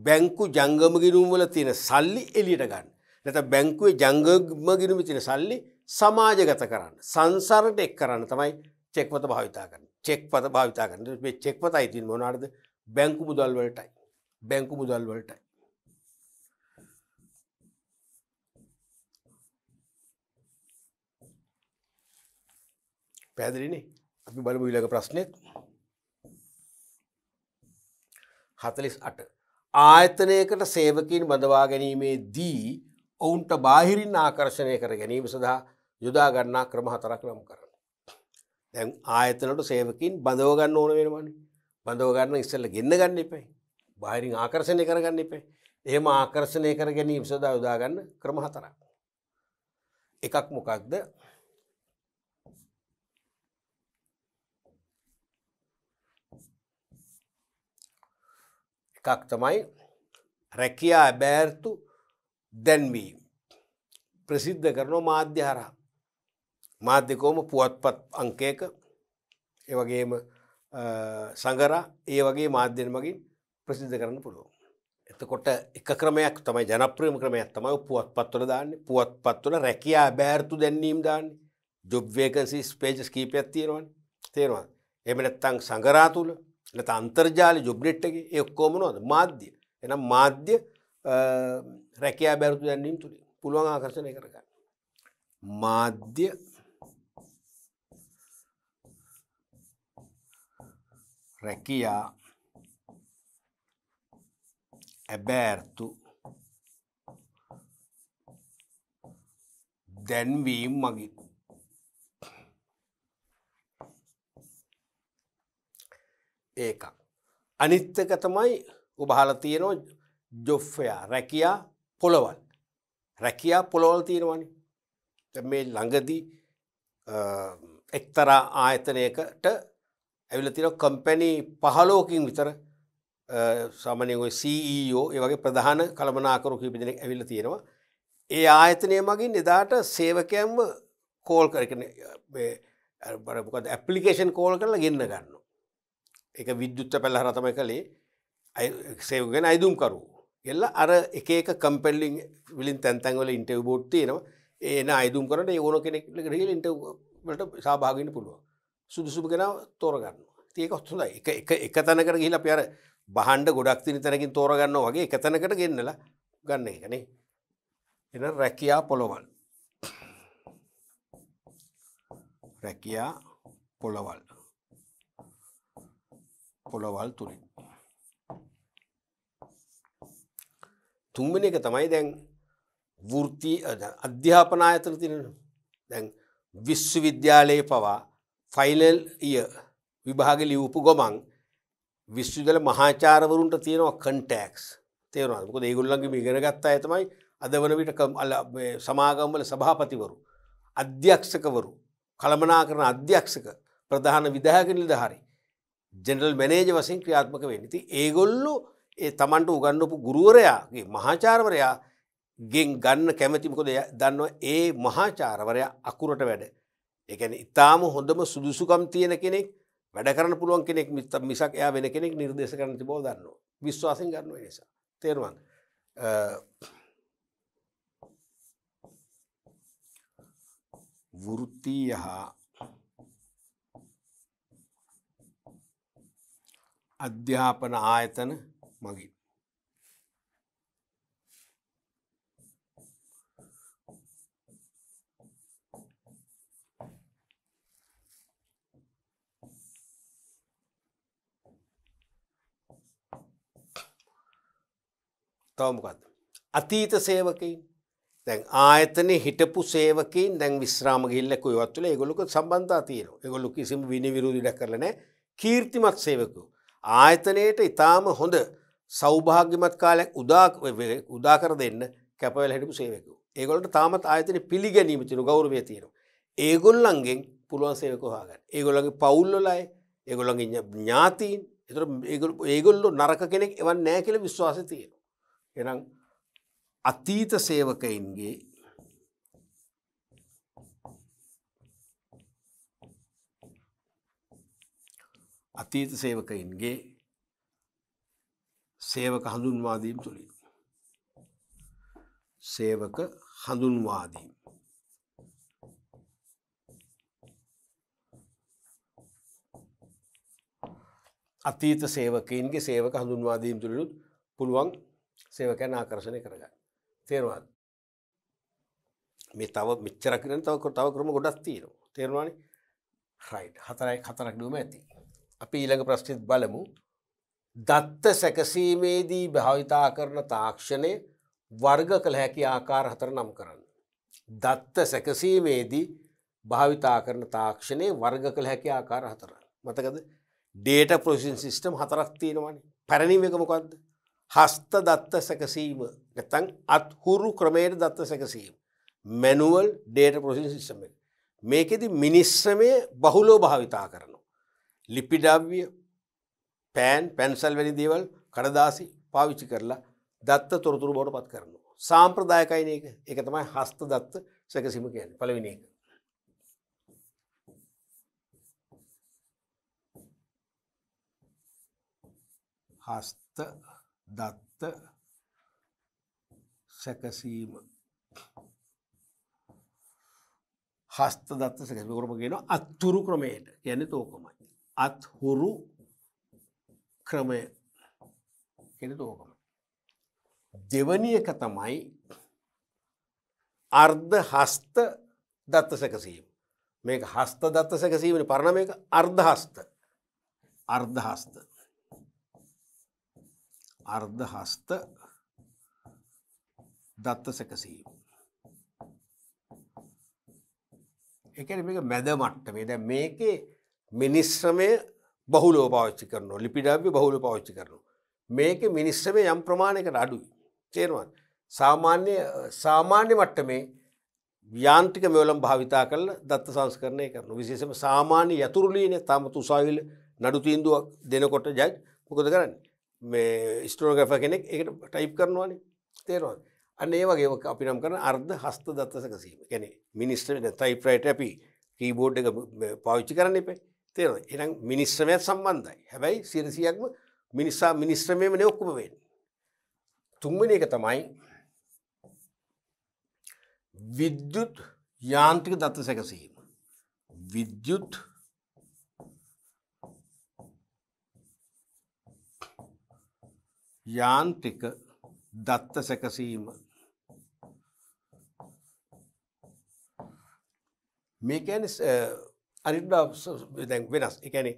බැංකු ජංගම ගිනුම් වල තියෙන සල්ලි එලියට ගන්න නැත බැංකුවේ ජංගම ගිනුමි තින සල්ලි සමාජගත කරන්න සංසරට එක් කරන්න තමයි චෙක්පත භාවිතා කරන්න චෙක්පත භාවිතා කරන්න මේ චෙක්පත අයිතින් මොනාටද බැංකු මුදල් වලටයි බැංකු මුදල් වලටයි පැදිරිනේ අපි බලමු ඊළඟ ප්‍රශ්නෙත් හතලිස් අට. ආයතනයකට සේවකින් බඳවා ගැනීමේ දී ඔවුන්ට බාහිරින් ආකර්ශණය කර ගැනීම සඳහා යුදාගන්නා ක්‍රම හතරක් නම් කරන්න. දැන් ආයතනට සේවකින් බඳවගන්න ඕන වෙනවානි බඳවගන්න ඉස්සල්ල ගෙන්න්න ගන්න එපයි. බාහිරින් ආකර්ශණය කරගන්න එපේ. එහෙම ආකර්ශණය කර ගැනීම සඳහා යුදාගන්න ක්‍රම හතරක්. එකක් මොකක්ද එකක් තමයි රැකියා ඇබෑර්තු දැන්වීම. ප්‍රසිද්ධ කරන මාධ්‍ය හරා. මාධ්‍යකෝම පුවත්පත් අංකයක ඒවගේම සඟරා ඒ වගේ මාධ්‍යන මගින් ප්‍රසිද්ධ කරන්න පුළුවන්. එතකොට එක ක්‍රමයක් තමයි ජනප්‍රීම ක්‍රමයක් තමයි පුවත්පත්වල දාන්න පුවත්පත්වල රැකයා බෑර්තු දැන්නීම් දාන්න ජොබ්වේකන්සි ස්පේජස් කීපයක් තියෙනවන් තේරවා එමනැත්තං සඟරා තුළ නැත අන්තර්ජාල ජොබ්නෙට් එක එක්කෝමනොද මාධ්‍ය එනම් මාධ්‍ය රැකයා බැරතු දැන්නීම් තුළින් පුළුවන් ආකර්ශණය කරගන්න. මාධ්‍ය රැකයා ඇබෑර්තු දැන්වීම් මගින් ඒක. අනිත්්‍යක තමයි උබහල තියෙනවා ජොෆ්ෆයා රැකයා පොළවල් රැකයා පොළොවල් තියෙනවනි මේ ළඟදී එක්තරා ආයතනයකට ඇවිල තින කම්පැනී පහලෝකින් විතර සමනය සීෝ ඒවගේ ප්‍රධාන කළමනාකරු කිපිදෙනෙක් ඇවිල තියෙනවා ඒ ආයතනය මගින් එදාට සේවකයම්ම කෝල් කරන මොකද ඇපලිකේෂන් කෝල් කරලා ගන්න ගන්න එක විද්‍යුත්ත පැල්ලහර තමයි කළේ සේවගෙන අයිදුම්කරු. එල්ල අර එකක කම්පෙල්ලිින් විලින් තැන්තැන්වල ඉන්ටව බෝට් තියෙනවා ඒන අයිදුම් කරට ඕන කෙනෙක්ට හිල් ඉටවට සභාගෙන පුළුව. සුදුසුම කෙන තෝරගන්න ඒක ඔත්තුල එක එක තැනකට ගහිල පයර බහන්ඩ ගොඩක් තිනි තැනකින් තෝරගන්න වගේ එක තැනකට ගෙන්නලා ගන්න එකනේ. එන රැකයා පොළොවල්. රැකයා පොළොවල්. පොළොවල් තුළින්. තුන්වෙනි එක තමයි දැන් වෘත්ති අධ්‍යාපන ආයතන තියෙන දැන් විශ්වවිද්‍යාලයේ පවා ෆයිනල් ඉය විභාග ලියවපු ගොමන් විශ්වවිදල මහාචාරවරුන්ට තියෙනවා කන්ටෑක්ස් තේරවා මොකද ඒගොල්ලන්ගේ ඉගෙන ගත්තා ඇතමයි අද වන විට අල සමාගම්වල සභාපතිවරු අධ්‍යක්ෂකවරු කළමනා කරන අධ්‍යක්ෂක ප්‍රධාන විදාගනිල් දහරි ජෙනල් මැනේජ වසින් ක්‍රියාත්මක වෙන්න ති ඒගොල්ලු ඒ තමන්ට උගන්නපු ගුරුවරයාගේ මහාචාරවරයා ගෙන් ගන්න කැමැතිමකොද දන්නවා ඒ මහාචාරවරයා අකුරට වැඩ එකන ඉතාම හොඳම සුදුසුකම් තියෙන කෙනෙක් වැඩ කරන පුළුවන් කෙනෙක් මිත මිසක් එයා වෙන කෙනෙක් නිර්දේශ කරන තිබෝ දන්නවා විශ්වාසෙන් ගන්න නිසා තේරුවන් වෘත්තිය හා අධ්‍යාපන ආයතන මගින්. තවමකක්ද. අතීත සේවකින් දැන් ආයතනය හිටපු සේවකින් දැන් විශ්‍රාමගිල්ල කොයවත්තුල ගොලක සම්බන්ධා තියන ගොලු කිසිම විනි විරුදිඩ කරන කීර්තිමත් සේවකු ආයතනයට ඉතාම හොඳ සෞභාග්‍යමත් කාලයක් උදාකර දෙන්න කැපවල හිටපු සේවකු. ඒගොලට තාමත් ආයතන පිළිගැනීම තිනු ගෞරවය තියෙන. ඒගොල්ලන්ගෙන් පුළුවන් සේවකහාගන්න ඒගොල්ලගේ පවුල්ලලයි ඒගොල්ලගේ ඥාතීන් එතු ඒගොල්ලො නරක කෙනෙක් එවන් නෑ කියල විශ්වාස තියෙන. එනම් අතීත සේවකයින්ගේ අතීත සේවකයින්ගේ සේවක හඳුන්වාදීම් තුළින් සේවක හඳුන්වාදීම් අතීත සේවකයින්ගේ සේවක හඳුන්වාදීම් තුළිනුත් පුළුවන් සේවකයන් ආකර්ශණය කරගන්න තේරවාද මේ තව මිච්චරකින තවක තව ක්‍රම ගොඩක් තියෙනවා තේරවානි රයි් හතරයි හතරක් නුවම ඇති අපි ඊළඟ ප්‍රශ්නිත් බලමු දත්ත සැකසීමේදී භාවිතා කරන තාක්ෂණය වර්ග කළ හැකි ආකාර හතර නම් කරන්න. දත්ත සැකසීමේදී භාවිතා කරන තාක්ෂණය වර්ග කළ හැකි ආකාර හතර. මතකද ඩේට පොසින් සිිස්ටම් හතරක් තියෙනවන පැරණීම එකමකොක්ද හස්ත දත්ත සැකසීම නැතන් අත්හුරු ක්‍රමයට දත්ත සැකසීම. මැනුවල් ඩේට පොසින් සිිස්ටම මේකෙදි මිනිස්සමය බහුලෝ භාවිතා කරන. ලිපිඩව්‍ය පෑන් පැන්සල් වැනි දේවල් කඩදාසි පාවිච්චි කරලා දත්ත තොරතුරු බවට පත් කරනු. සාම්ප්‍රදායකයින එක එක තමයි හස්ත දත්ත සැකසිම කියන පලවෙෙන එක. හස්ත දත්ත සැකසීම හස්ත දත්ත සැකසීම කරම කියන අත්තුරු ක්‍රමයට කියන්නේ තෝකමයි අත්හුරු ක්‍රමය කෙන දෝකම. දෙවනියක තමයි අර්ධ හස්ත දත්ත සැකසීම මේ හස්ත දත්ත සැකසීමට පරණම එක අර්ධහස්ත අර්ධහස්ත අර්ධහස්ත දත්ත සැකසීම එක මේක මැද මට්ට මේ දැ මේකේ මිනිස්ශ්‍රමය බහුලෝ පාච්චි කරන ලිපිඩාබ්‍ය බහුල පාච්චි කරනු. මේක මිනිස්සමේ යම් ප්‍රමාණයකට අඩුයි තේරුවන් සාමාන්‍ය සාමාන්‍ය මට්ටමේ ්‍යාන්තික මෙවලම් භාවිතා කල දත්ත සංස්කරණය කරන විශේෂම සාමාන්‍ය යතුරුලීන තම තුසාවිල නඩු තීන්දුවක් දෙනකොට ජජ් මොකද කරන්න මේ ස්ටෝග්‍රෆ කෙනෙක් එකට ටයිප් කරනවානේ තේරවා අන්න ඒ වගේ අපි නම් කරන අර්ධ හස්ත දත්තසකසීම කැනෙ මිනිස්ට ටයිප්‍රයිට ඇපි කීබෝඩ් එක පාවිච්චි කරන්න එපේ තේර එනම් මිනිස්ත්‍රමයත් සම්බන්ධයි හැබැයි සිරසියක්ම මිනිසා මිනිස්ත්‍රමයම නයොක්කුම වෙන් තුන්වන එක තමයි විද්‍යුත් යාන්ත්‍රික දත්ත සැකසීම විද්‍යුත් යාන්ත්‍රික දත්ත සැකසීම මේකැන අරි වෙනස් එකනේ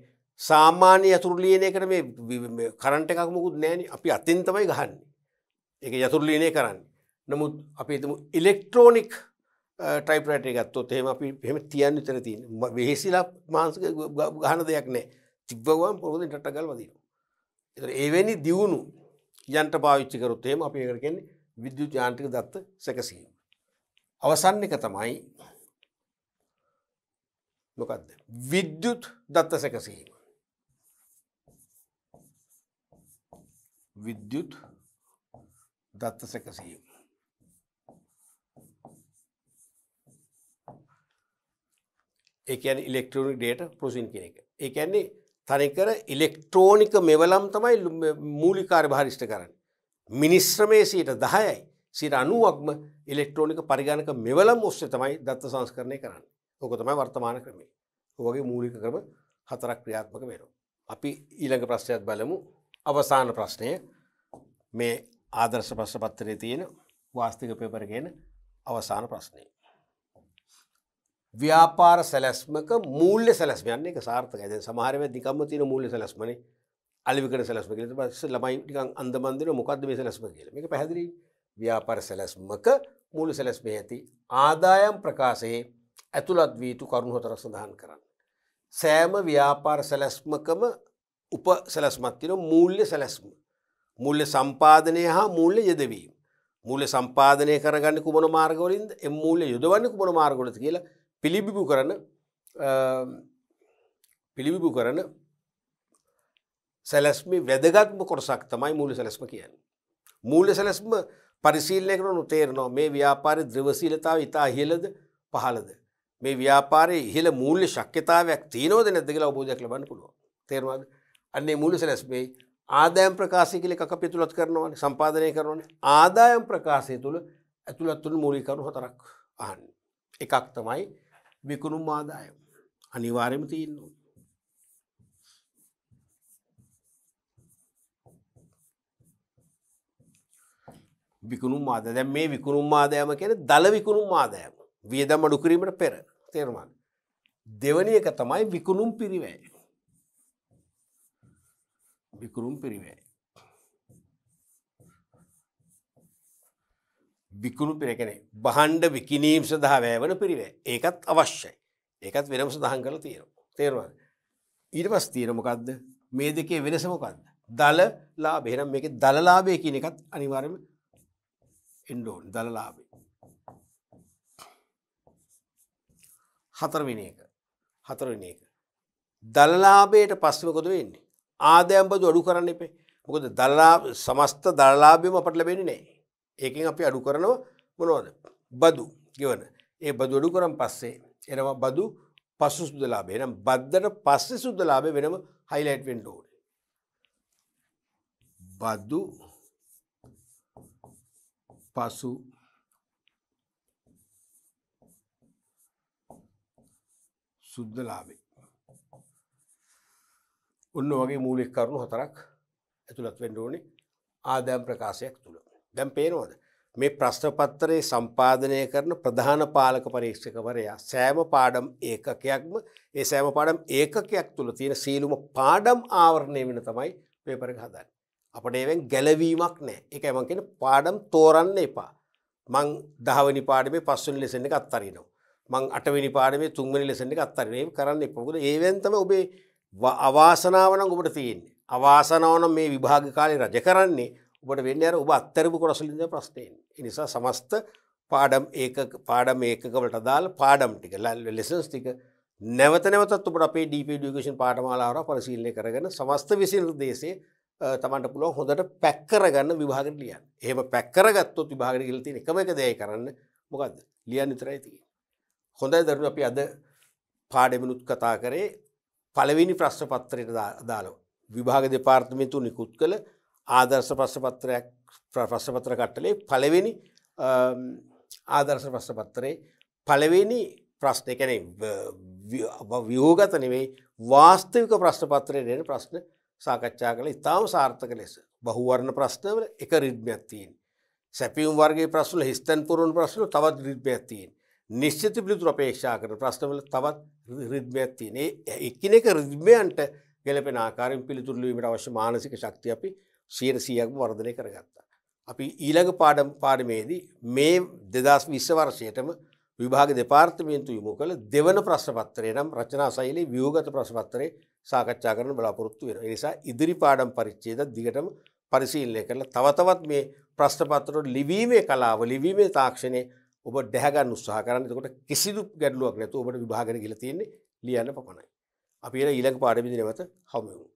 සාමාන්‍ය යතුරලියනය කර මේ කරන්ට එකක් මුකුත් නෑන අපි අතින්තමයි ගහන්න එක යතුරලියනය කරන්න නමුත් අපි එතම ඉලෙක්ට්‍රෝනික් ටයිපරට ගත්තොත් එහෙම අපි හෙම තියන්න තර තියෙන වෙහෙසිලා මාන්සක ගහන දෙයක් නෑ තිබ්බවන් පොරොදින් ටටගල් වදින. එත එවැනි දියුණු යන්ට පාවිච්චි කරුත් එහෙම අපි කරකෙන්නේ විද්‍යුත් යාන්ටික දත්ත සැකසීම. අවසන්න එක තමයි මොකක්ද විද්‍යුත් දත්ත සැකසීම විද්‍යුත් දත්ත සැකසීම ඒකන ඉලෙක්ට්‍රෝනික් ඩේට පොසින් කෙන එක ඒකන්නේ තනිකර ඉලෙක්ට්‍රෝනික මෙවලම් තමයි මූලිකාර භාරිෂ්ට කරන්න මිනිස්්‍රමේ සීට දහයයි සිට අනුවක්ම ඉලෙක්ට්‍රෝනික පරිගණක මෙවලම් ඔස්සේ තමයි දත්ත සංස්කරණය කරන්න ඕක තමයි වර්තමාන ක්‍රමේ. ඔවගේ මූලික ක්‍රම හතරක් ක්‍රියාත්මක වෙනවා. අපි ඊළඟ ප්‍රශ්නයක් බලමු අවසාන ප්‍රශ්නය මේ ආදර්ශ ප්‍රශ්න පත්තරේ තියෙන වාස්තික පේපරගෙන අවසාන ප්‍රශ්නය. ව්‍යාපාර සැලැස්මක මූල්‍ය සැලස්මයන්න එක සාර්ථකයිද සමහරව දිකම්ම තින මූල්‍ය සැලස්මන අලිකට සැලස්ම කියල පස ළමයිටික අන්දමන්දින මොකක්ද මේ සැලස්ම කියල එක පැදිරී ව්‍යාපාර සැලැස්මක මූලු සැලැස්මේ ඇති ආදායම් ප්‍රකාශයේ ඇතුළත් වීතු කරුණු හොතරක් සඳහන් කරන්න. සෑම ව්‍යාපාර සැලැස්මකම උප සැලැස්මත්තින මූල්්‍ය සැලැස්ම. මුල්්‍ය සම්පාධනය හා මුූල්්‍ය යෙදවීම. මුූල්‍ය සම්පාධනය කරගන්න කුමන මාර්ගවලින්ද එම් මූල්‍ය යොදවන්න කුමන මාර්ගොලති කියලා පිළිබිබු කරන පිළිබිබු කරන සැලැස්මි වැදගත්ම කොටසක් තමයි මූලි සැලස්ම කියන්න. මූල්්‍ය සැලැස්ම පරිසීල්ලය කරනු තේරනවා මේ ව්‍යාපාරි ද්‍රවශීලතාව ඉතා හිලද පහලද. මේ ව්‍යාපාරය ඉහළ මූල්‍ය ශක්්‍යතාවයක් තියනෝද නැද කියලා ඔබෝධයක් ලබන්න පුළුව තේරවාද අන්නේ මූලි සැලැස්බේ ආදායම් ප්‍රකාශය කලි කපි තුළත් කරනවන සම්පාධනය කරන ආදායම් ප්‍රකාශය තුළ ඇතුළත්තුළ මූලිකරු හතරක් අහන් එකක් තමයි විකුණුම් ආදායම් අනිවාර්යම තියන්නවා විකුණුම් ආද දැම් මේ විකුණුම් ආදයම කියන දළ විකුණුම් ආදයම වියදම් අඩුකිරීමට පෙර තේරුමන් දෙවනි එක තමයි විකුණුම් පිරිවැය විකුරුම් පිරිවැය විකුණු පිරකනේ බහන්්ඩ විකිනීම් සඳහා වැෑවන පිරිවේ ඒකත් අවශ්‍යයි ඒකත් වෙනම සඳහන් කළ තීර තේරවා ඊට පස් තීරමකක්ද මේ දෙකේ වෙනසමකක්ද දලලා බෙනම් මේක දලලාබය කියන එකත් අනිවාරම එන්ඩෝන් දලලාබය හතරවෙනි එක හතරවෙනි එක. දල්ලාභයට පස්සම කොද වෙන්නේ ආදයම්බද අඩු කරන්න එපේ මොකද දල්ලා සමස්ත දල්ලාභයම අපට ලැබෙන නෑ ඒකින් අපි අඩු කරනව මොනවද බදු ගෙවන ඒ බදු අඩු කරම් පස්සේ එනවා බදු පසු සුදලාබේ නම් බද්ධට පස්සෙ සුද්දලාබේ වෙනම හයිලයිට් වෙන්ඩ ඕන බදු පසු සුද්දලාබේ ඔන්න වගේ මූලෙක් කරුණු හතරක් ඇතුළත් වෙන්ඩෝනි ආදෑම් ප්‍රකාශයක් තුළ දැම් පේනවද මේ ප්‍රශ්නපත්තරයේ සම්පාධනය කරන ප්‍රධාන පාලක පරීක්ෂකවරයා සෑම පාඩම් ඒකකයක්ම ඒ සෑම පාඩම් ඒකකයක් තුළ තියෙන සීලුම පාඩම් ආවරණය වෙන තමයි පේපරක හදන්න අපට ඒවෙන් ගැලවීමක් නෑ එක ඇමකෙන පාඩම් තෝරන්න එපා මං දහවනි පාඩමේ පස්සුන් ලෙසෙන එක අත්තරිනවා මං අටවෙනි පාඩමේ තුන්වැනි ලෙසන එක අත්තර ඒ කරන්න එපමුද ඒවන්තම ඔබේ අවාසනාවනම් ඔබට තියන්නේ අවාසනාවනම් මේ විභාග කාලේ රජ කරන්නේ ඔබට වෙන්න අර ඔබ අත්තරපු කොරසලින්ද ප්‍රශ්නයෙන් එනිසා සමස්ත පාඩම් ඒ පාඩම් ඒකවලට දාල් පාඩම් ටික ලෙසස් ටික නැවත නැවතත් ඔබට අපේ ඩපඩිකේෂන් පාටමාලාර පරශීලය කරගන සමස්ත විසිල් දේශේ තමන්ට පුළුව හොඳට පැක්කරගන්න විභාගට ලියන් ඒම පැක්කරගත්තුත් විභාගට ගිලතින එකම එක දේ කරන්න මොකක්ද ලියන් විතරයි තිය හොඳයි දරු අපි අද පාඩමිනුත් කතා කරේ පළවෙනි ප්‍රශ්න පත්‍රයට දාලව. විභාග දෙපාර්තමිතු නිකුත් කළ ආදර්ශ ප්‍රශ්පත්‍රයක් ප්‍රශ්පත්‍ර කට්ටලේ පළවෙනි ආදර්ශ ප්‍රශ්පත්‍රයේ පළවෙනි ප්‍රශ්න කැනෙ ව්‍යෝගත නෙවෙයි වාස්තවික ප්‍රශ්නපත්‍රයට එන ප්‍රශ්න සාකච්ඡා කළ ඉතාම සාර්ථක ලෙස බහුවර්ණ ප්‍රශ්නවල එක රිද්මයක් තියෙන්. සැපියම් වර්ගේ ප්‍රශ්නල හිස්තැන් පුරුණු ප්‍රශ්න තවත් රිද්මයක් තියෙන්. නිශ්චිත පිළිතුර අපේක්ෂා කර ප්‍රශ්නවල තවත් රිද්මයක් තියනේ එක්කින එක රිද්මයන්ට ගැලපෙන ආකාරයෙන් පිළිතුරලීමට අවශ්‍ය මානසික ශක්තිය අපි සියයට සියයක්ම වර්ධනය කරගත්තා. අපි ඊළඟ පාඩම් පාඩමේදී මේ දෙදස් විශ්ස වර්ෂයටම විභාග දෙපාර්තමයන්තු යොමු කළ දෙවන ප්‍රශ්පත්තරය නම් රචනා සයිලේ වියෝගත ප්‍රශ්පත්තරය සාකච්ඡා කරන බලාපොරොත්තු වෙන නිසා ඉදිරි පාඩම් පරිච්චේද දිගටම පරිශීල්ලය කරලා තවතවත් මේ ප්‍රශ්පත්තරට ලිවීමේ කලාව ලිවීමේ තාක්ෂණය ඔබ දැහගන්න උත්සාහ කරන්න එතකොට කිසිදු ගැටලුවක් නැතුව ඔබට විභාගයට ගිහිලා තියෙන්නේ ලියන්න පමණයි. අපි එන ඊළඟ පාඩමේදී නැවත හමු වෙමු.